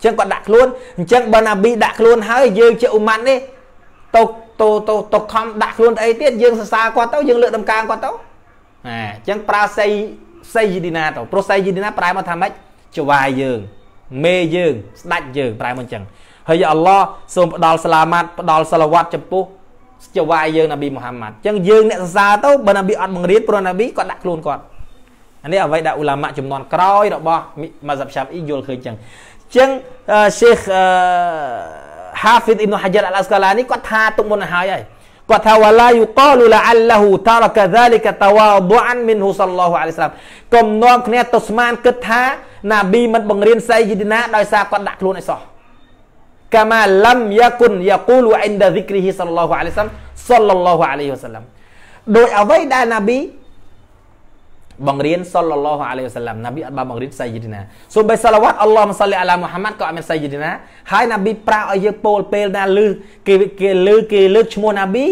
ញ្ចឹងគាត់ដាក់ខ្លួនអញ្ចឹងបើណាប៊ីដាក់ខ្លួន ហើយយើង ជាអ៊ុម៉ាត់នេះទៅទៅទៅទៅខំដាក់ខ្លួនអីទៀតយើងសរសើរគាត់ទៅយើង លើកដំកើងគាត់ទៅអញ្ចឹងប្រើសៃសៃយីឌីណាទៅព្រោះសៃយីឌីណាប្រែមកថាម៉េចចវាយយើងមេយើងស្ដាច់យើងប្រែមកអញ្ចឹងហើយអល់ឡោះសូមផ្ដល់ស្លាមាត់ផ្ដល់សឡាវ៉ាត់ចំពោះជាវាយយើងនប៊ីមូហាម៉ាត់អញ្ចឹងយើងអ្នកសរសើរទៅបើនប៊ីអត់បង្រៀនព្រោះនប៊ីគាត់ដាក់ខ្លួនគាត់អានេះអ្វីដែលឧឡាម៉ាចំនួនក្រោយរបស់ម៉ាសាប់ឆាប់អ៊ីយល់ឃើញអញ្ចឹងអញ្ចឹងសេខហាហ្វីតអ៊ីប៊ុនហាយ៉ារអល់អាស្កាឡានីគាត់ថាទុកមុនហើយហើយគាត់ថាវ៉ាឡាយូកលូឡាអាឡហ៊ូតារកាហ្សាលីកតវ៉ាឌូអានមីនហ៊ូសល្លោះអាឡៃសាឡាមកុំនាំគ្នាទៅស្មានគិតថាណាប៊ីមិនបង្រៀនសៃយីឌីណាដោយសារគាត់ដាក់ខ្លួនឲ្យសោះកាម៉ាឡាំយ៉ាគុនយ៉ាគូលអ៊ីនដាហ្សិគ្រីហ៊ីសល្លឡោះអាឡៃសាំសល្លឡោះអាឡៃវ៉ាសាឡាំដោយអ្វីដែលណាប៊ីបង្រៀនសល្លឡោះអាឡៃវ៉ាសាឡាំណាប៊ីអត់បានបង្រៀនសៃយីឌីណាសូម្បីសាឡាវ៉ាត់អល់ឡោះមសលីអាឡាមូហាម៉ាត់ក៏អត់មានសៃយីឌីណាហើយណាប៊ីប្រាឲ្យយើងពោលពេលណាលឺគេគេលឺគេលើកឈ្មោះណាប៊ី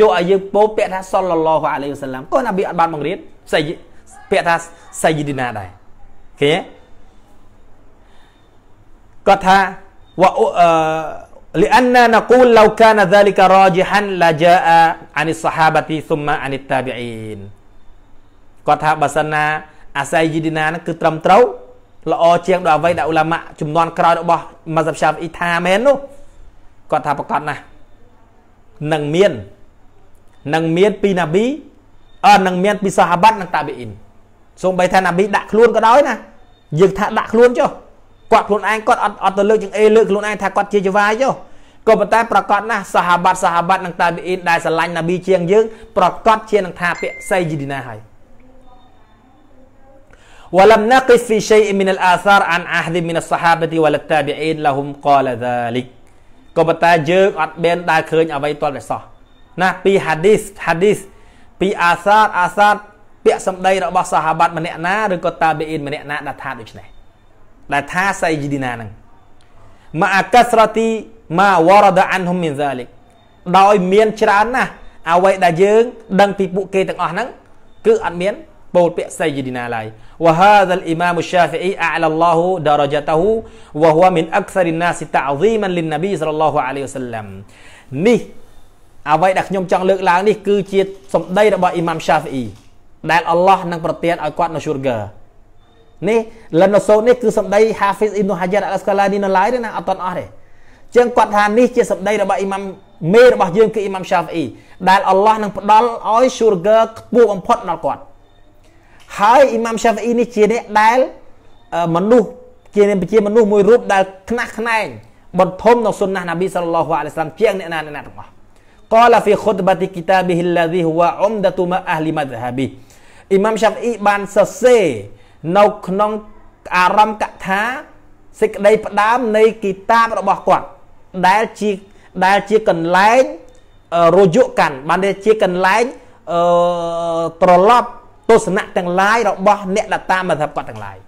ចូលឲ្យយើងពោលពាក្យថាសល្លឡោះអាឡៃវ៉ាសាឡាំក៏ណាប៊ីអត់បានបង្រៀនសៃពាក្យថាសៃយីឌីណាដែរឃើញទេគាត់ថា لأننا نقول لو كان ذلك راجحا لجاء عن الصحابة ثم عن التابعين គាត់ថាបើសិនណាអាស័យយីឌីណានឹងគឺត្រឹមត្រូវល្អជាងដល់អ្វីដែលឧឡាម៉ាចំនួនក្រោយរបស់ម៉ាសាប់ឆាប់អ៊ីថាមែននោះគាត់ថាប្រកាសណាស់នឹងមាននឹងមានពីណាប៊ីអឺនឹងមានពីសាហាបាត់និងតាប៊ីអ៊ីនសូម្បីថាណាប៊ីដាក់ខ្លួនក៏ដោយណាយើងថាដាក់ខ្លួនចុះគាត់ខ្លួនឯងគាត់អត់អត់ទៅលើកចង្អេរលើកខ្លួនឯងថាគាត់ជាយវាយទេក៏ប៉ុន្តែប្រកាសណាស់សាហាបាត់សាហាបាត់នឹងតាប៊ីអ៊ីនដែលស្រឡាញ់ណាប៊ីជាងយើងប្រកាសជានឹងថាពាក្យសៃយីឌីណាហើយ ولم نقف في شيء من الآثار عن أحد من الصحابة ولا التابعين لهم قال ذلك ក៏ប៉ុន្តែយើងអត់មានដែលឃើញអ្វីទាល់តែសោះណាពី hadith hadith ពីអាសាតអាសាតពាក្យសម្ដីរបស់សាហាបាត់ម្នាក់ណាឬក៏តាប៊ីអ៊ីនម្នាក់ណាដែលថាដូច្នេះដែលថាសៃជីឌីណាហ្នឹងម៉ាអាកាសរទីម៉ាវរដអានហ៊ុមមីនហ្សាលិកដោយមានច្រើនណាស់អ្វីដែលយើង ដឹងពីពួកគេទាំងអស់ហ្នឹងគឺអត់មានពោលពាក្យសៃយឌីណាឡើយ وهذا الامام الشافعي اعلى الله درجته وهو من اكثر الناس تعظيما للنبي صلى الله عليه وسلم នេះអ្វីដែលខ្ញុំចង់លើកឡើងនេះគឺជាសម្ដីរបស់អ៊ីម៉ាម Shafi'i ដែលអល់ឡោះនឹងប្រទានឲ្យគាត់នៅ surga នេះលិនសូនេះគឺសម្ដី Hafiz Ibn Hajar al-Asqalani នៅឡើយទេណាអត់តន់អស់ទេចឹងគាត់ថានេះជាសម្ដីរបស់អ៊ីម៉ាំមេរបស់យើងគឺអ៊ីម៉ាំ Shafi'i ដែលអល់ឡោះនឹងផ្ដល់ឲ្យស៊ូរហ្គើខ្ពស់បំផុតដល់គាត់ហើយអ៊ីម៉ាំ Shafi'i នេះជាអ្នកដែលមនុស្សជាជាមនុស្សមួយរូបដែលខ្នះខ្នែងបន្ធំនៅសុនណះណាប៊ីសល្លឡោះអាឡៃសាឡាមជាងអ្នកណាអ្នកណាទាំងអស់ qala fi khutbati kitabihi alladhi huwa umdatu ma ahli madhhabi អ៊ីម៉ាំ Shafi'i បានសរសេរនៅក្នុងអារម្មណ៍កថាសេចក្តីផ្ដើមនៃគីតាបរបស់គាត់ដែលជាដែលជាកន្លែងរយុកាន់បានន័យជាកន្លែងអឺត្រឡប់ទស្សនៈទាំងឡាយរបស់អ្នកដែលតាមមធគាត់ទាំងឡាយ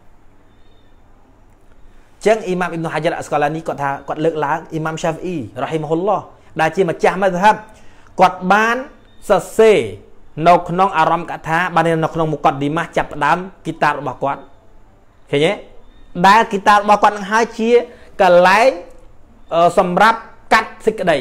ចឹងអ៊ីម៉ាមអ៊ីបនុហាយ៉ារអស្កាឡានីគាត់ថាគាត់លើកឡើងអ៊ីម៉ាមសាហ្វអ៊ីរ៉ាហ៊ីមហ៊ុលឡោះដែលជាម្ចាស់មធគាត់បានសរសេរនៅក្នុងអារម្មណ៍កថាបាន នៅក្នុងមុកតឌីម៉ាស់ចាប់ផ្ដើមគីតារបស់គាត់ឃើញទេដែលគីតារបស់គាត់នឹងហើយជាកលែងសម្រាប់កាត់សេចក្តី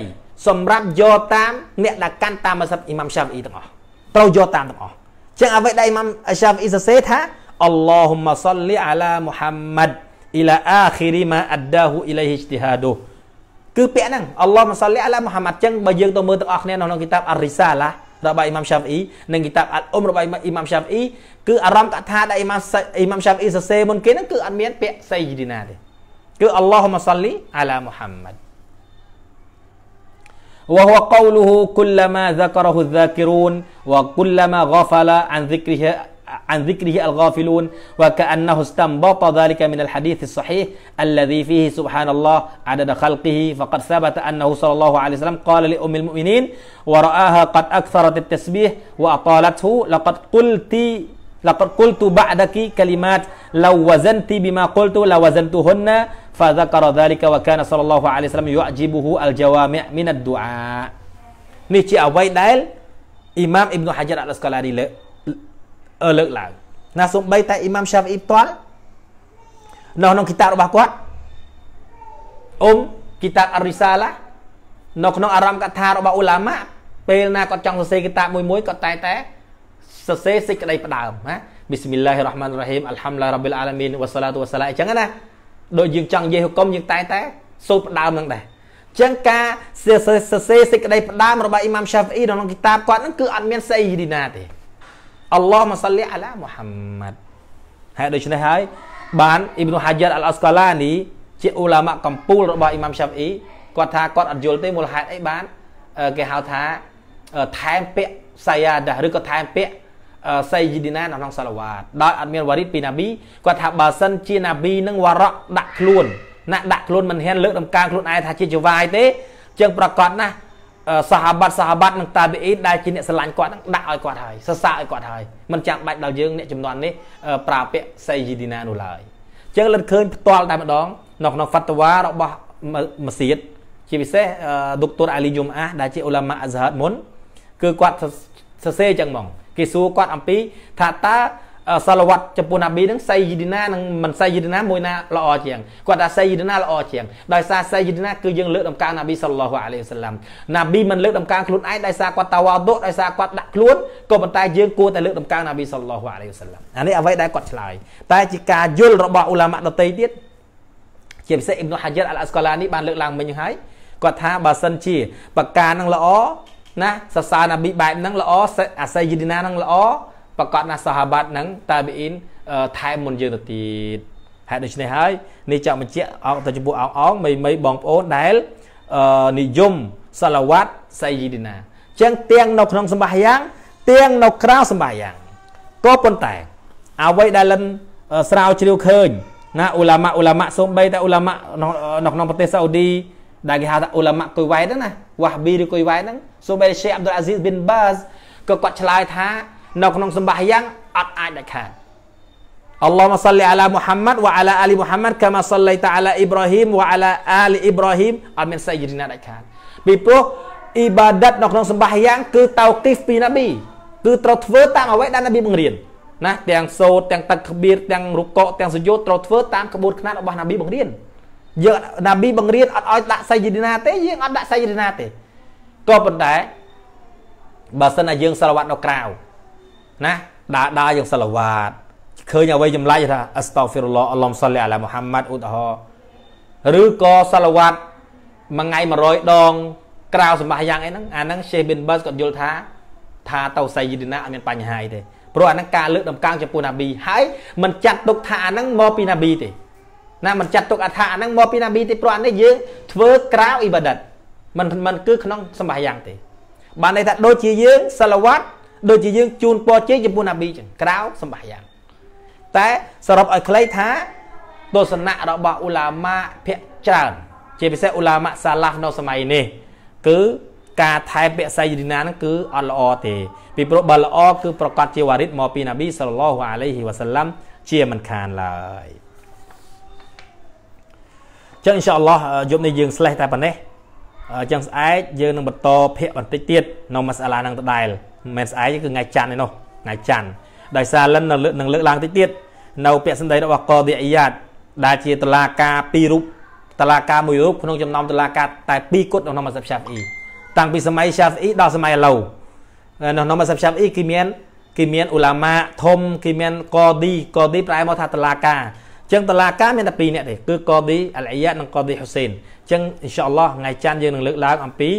សម្រាប់យកតាមអ្នកដែលកាន់តាមម៉ាសិបអ៊ីម៉ាំសាហ្វីអ៊ីទាំងអស់ត្រូវយកតាមទាំងអស់ចឹងអ្វីដែលអ៊ីម៉ាំសាហ្វីអ៊ីសរសេរថាអល់ឡោះម៉ាសលីអាឡាមូហាំម៉ាត់អ៊ីឡាអាខីរីម៉ាអាដាហ៊ូអ៊ីឡៃហ៊ីជ្ទីហាដូគឺពាក្យហ្នឹងអល់ឡោះម៉ាសលីអាឡាមូហាំម៉ាត់ចឹងបើយើងទៅមើលទាំងអស់គ្នានៅក្នុងគីតាបអារីសាឡារបស់អ៊ីម៉ាំសាហ្វអ៊ីនិងគីតាបអាត់អ៊ុមរបស់អ៊ីម៉ាំសាហ្វអ៊ីគឺអារម្មណ៍កថាដែលអ៊ីម៉ាំអ៊ីម៉ាំសាហ្វអ៊ីសរសេរមុនគេហ្នឹងគឺអត់មានពាក្យសៃយីឌីណាទេគឺអល់ឡោះម៉ាសាលីអាឡាមូហាំម៉ាត់ وهو قوله كلما ذكره الذاكرون وكلما غفل عن ذكره عن ذكره الغافلون وكأنه استنبط ذلك من الحديث الصحيح الذي فيه سبحان الله عدد خلقه فقد ثبت أنه صلى الله عليه وسلم قال لأم المؤمنين ورآها قد أكثرت التسبيح وأطالته لقد قلت لقد قلت بعدك كلمات لو وزنت بما قلت لوزنتهن فذكر ذلك وكان صلى الله عليه وسلم يعجبه الجوامع من الدعاء ابن حجر لأ លើកឡើងណាសំបីតែអ៊ីម៉ាំសាហ្វអ៊ីផ្ទាល់នៅក្នុងគីតាបរបស់គាត់អ៊ុំគីតាបអរិសាឡានៅក្នុងអារម្មណ៍កថារបស់ឧឡាម៉ាពេលណាគាត់ចង់សរសេរគីតាបមួយមួយគាត់តែតែសរសេរសេចក្តីផ្ដើមណាបិស្មិលឡាហ៊ីរ៉ាហ្មានរ៉ាហ៊ីមអលហាំឌុលឡារ៉ាប៊ីលអាឡាមីនវ៉ាសឡាតូវ៉ាសឡាអញ្ចឹងណាដូចយើងចង់និយាយហុកុំយើងតែតែសូត្រផ្ដើមនឹងដែរអញ្ចឹងការសរសេរសេចក្តីផ្ដើមរបស់អ៊ីម៉ាំសាហ្វអ៊ីក្នុងគីតាបគាត់ហ្នឹងគឺអត់មានសៃឌីណាទេអល់ឡោះមសលីអាឡាមូហាំម៉ាត់ហើយដូច្នេះហើយបានអ៊ីបនុហាយ៉ាតអល់អស្កាឡានីជាឧឡាម៉ាកំពូលរបស់អ៊ីម៉ាំឆាប់អ៊ីគាត់ថាគាត់អត់យល់ទេមូលហេតុអីបានគេហៅថាថែមពាក្យសាយាដាឬក៏ថែមពាក្យសៃជីឌីណានៅក្នុងសាឡាវ៉ាតដោយអត់មានវ៉ារីតពីណាប៊ីគាត់ថាបើសិនជាណាប៊ីនឹងវ៉ារ៉ាក់ដាក់ខ្លួនណាក់ដាក់ខ្លួនមិនហ៊ាន លើកដំកើងខ្លួនឯងថាជាជាវាយទេចឹងប្រកាសណាស់សាហាបាត់សាហាបាត់និងតាប៊ីអ៊ីដែលជាអ្នកស្រឡាញ់គាត់ដាក់ឲ្យគាត់ហើយសរសើរឲ្យគាត់ហើយមិនចាំបាច់ដល់យើងអ្នកចំនួននេះប្រើពាក្យសៃយីឌីណានោះឡើយអញ្ចឹងលិតឃើញផ្ទាល់តែម្ដងនៅក្នុងហ្វាត់វ៉ារបស់មសៀតជាពិសេសដុកទ័រអាលីយមអាដែលជាឧឡាម៉ាអាហ្សាហាតមុនគឺគាត់សរសេរអញ្ចឹងហ្មងគេសួរគាត់អំពីថាតើសលវត្តចំពោះណាប៊ីនឹងសៃយីឌីណានឹងមិនសៃយីឌីណាមួយណាល្អជាងគាត់ថាសៃយីឌីណាល្អជាងដោយសារសៃយីឌីណាគឺយើងលើកតម្កើងណាប៊ីសល្លោះអាឡៃហ៊ីវសាឡាំណាប៊ីមិនលើកតម្កើងខ្លួនឯងដោយសារគាត់តាវ៉ាឌុដោយសារគាត់ដាក់ខ្លួនក៏ប៉ុន្តែយើងគួរតែលើកតម្កើងណាប៊ីសល្លោះអាឡៃហ៊ីវសាឡាំអានេះអ្វីដែលគាត់ឆ្លើយតែជាការយល់របស់អ៊ូឡាម៉ាដតីទៀតជាពិសេសអ៊ីបនុហាយ៉ាតអាល់អាស្កាឡានីបានលើកឡើងមិញហើយគាត់ថាបើសិនជាបកានឹងល្អណាសរសើរណាប៊ីបែបហ្នឹងល្អអាសៃយីឌីណានឹងល្អប្រកាសណាសាហាបាត់ហ្នឹងតាប៊ីអ៊ីនថែមមុនយើងទៅទៀតហើយដូច្នេះហើយនេះចង់បញ្ជាក់អោកទៅចំពោះអោកអោកមីមីបងប្អូនដែលនិយមសាឡាវ៉ាត់សៃយីឌីណាចឹងទាំងនៅក្នុងសម្បាយ៉ាងទាំងនៅក្រៅសម្បាយ៉ាងក៏ប៉ុន្តែអ្វីដែលលិនស្រាវជ្រាវឃើញណាអ៊ូឡាម៉ាអ៊ូឡាម៉ាសូម្បីតែអ៊ូឡាម៉ានៅក្នុងប្រទេសសាអូឌីដែលគេហៅថាអ៊ូឡាម៉ាគុយវ៉ៃហ្នឹងណាវ៉ាប៊ីឬគុយវ៉ៃហ្នឹងសូម្បីតែ Sheikh Abdul Aziz bin Baz ក៏គាត់ឆ្លើយថានៅក្នុងសម្បះយ៉ាងអត់អាចដាច់ខាតអល់ឡោះម៉ាសាលីអាឡាមូហាម៉ាត់វ៉ាអាឡាអាលីមូហាម៉ាត់កាម៉ាសាលីតាអាឡាអ៊ីប្រាហ៊ីមវ៉ាអាឡាអាលីអ៊ីប្រាហ៊ីមអត់មានសៃយីណាដាច់ខាតពីព្រោះអ៊ីបាដិតនៅក្នុងសម្បះយ៉ាងគឺតោគីហ្វពីណាប៊ីគឺត្រូវធ្វើតាមអ្វីដែលណាប៊ីបង្រៀនណាទាំងសូត្រទាំងទឹកក្បៀតទាំងរុកកទាំងសយោត្រូវធ្វើតាមក្បួនខ្នាតរបស់ណាប៊ីបង្រៀនយើងណាប៊ីបង្រៀនអត់ឲ្យដាក់សៃយីណាទេយើងអត់ដាក់សៃយីណាទេក៏ប៉ុន្តែបើសិនតែយើងសារវត្តនៅក្រៅណាដើរដើរយើងសឡាវ៉ាតឃើញអ្វីចម្លែកថាអស្តោហ្វីរុលឡោះអឡំសលីអាឡាមូហាម៉ាត់ឧទាហរណ៍ឬក៏សឡាវ៉ាតមួយថ្ងៃ100ដង ក្រៅសម្បាយ៉ាងអីហ្នឹងអាហ្នឹងសេប៊ីនបាសគាត់យល់ថាថាទៅសៃយីឌីណាអត់មានបញ្ហាអីទេព្រោះអាហ្នឹងការលើកដំកើងចំពោះណាប៊ីហើយមិនចាត់ទុកថាអាហ្នឹងមកពីណាប៊ីទេណាមិនចាត់ទុកអថាអាហ្នឹងមកពីណាប៊ីទេព្រោះអានេះយើងធ្វើក្រៅអ៊ីបាដិតមិនមិនគឺក្នុងសម្បាយ៉ាងទេបានន័យថាដូចជាយើងសឡាវ៉ាត់ដូចជាយើងជូនពរជ័យចំពោះណាប៊ីចឹងក្រៅសម្បាយ៉ាងតែសរុបឲ្យខ្លីថាទស្សនៈរបស់ឧឡាម៉ាភាគច្រើនជាពិសេសឧឡាម៉ាសាឡាហ្វនៅសម័យនេះ គឺការថែពាក្យសៃរីណាហ្នឹងគឺអត់ល្អទេពីព្រោះបើល្អគឺប្រកាសជាវ៉ារិតមកពីណាប៊ីសល្លឡោះអាឡៃហ៊ីវ៉ាសាឡាំជាមិនខានឡើយចឹងអ៊ីនសាអល់ឡោះយប់នេះយើងស្លេះតែប៉ុណ្ណេះចឹងស្អែកយើងនឹងបន្តភាគបន្តិចទៀតនៅមសាឡានឹងដដែលមិនមែនស្អែកទេគឺថ្ងៃច័ន្ទឯនោះថ្ងៃច័ន្ទដោយសារលិននឹងលើកឡើងតិចទៀតនៅពាក្យសម្ដីរបស់កោឌីអាយ៉ាតដែលជាតឡាការ2រូបតឡាការមួយរូបក្នុងចំណោមតឡាការតែ2គត់ក្នុងមសាប់ឆាប់អ៊ីតាំងពីសម័យឆាប់អ៊ីដល់សម័យឥឡូវនៅក្នុងមសាប់ឆាប់អ៊ីគឺមានគឺមានឧឡាម៉ាធំគឺមានកោឌីកោឌីប្រែមកថាតឡាការអញ្ចឹងតឡាការមានតែ2នាក់ទេគឺកោឌីអលអាយ៉ាតនិងកោឌីហ៊ូសេនអញ្ចឹងអ៊ីនសាអល់ឡោះថ្ងៃច័ន្ទយើងនឹងលើកឡើងអំពី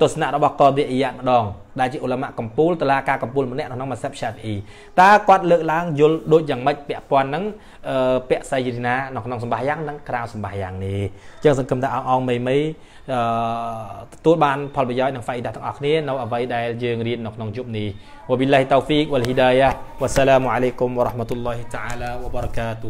ទស្សនៈរបស់កឌីអ៊ីយ៉ាម្ដងដែលជាឧលមាកំពូលតឡាការកំពូលម្នាក់ក្នុងម៉ាសាប់ឆាអ៊ីតើគាត់លើកឡើងយល់ដូចយ៉ាងម៉េចពាក់ព័ន្ធនឹងពាក់សៃយរីណានៅក្នុងសម្បាយ៉ាងនិងក្រៅសម្បាយ៉ាងនេះអញ្ចឹងសង្ឃឹមថាអងអងមីមីទទួលបានផលប្រយោជន៍និងហ្វាយដាទាំងអស់គ្នានៅអ្វីដែលយើងរៀននៅក្នុងយប់នេះវប៊ីឡាហ៊ីតោហ្វីកវលហ៊ីដាយ៉ាវ៉ាសឡាមអាឡៃគុំវរ៉ាហ្មាតុលឡាហ៊ីតាអាឡាវបារកាតូ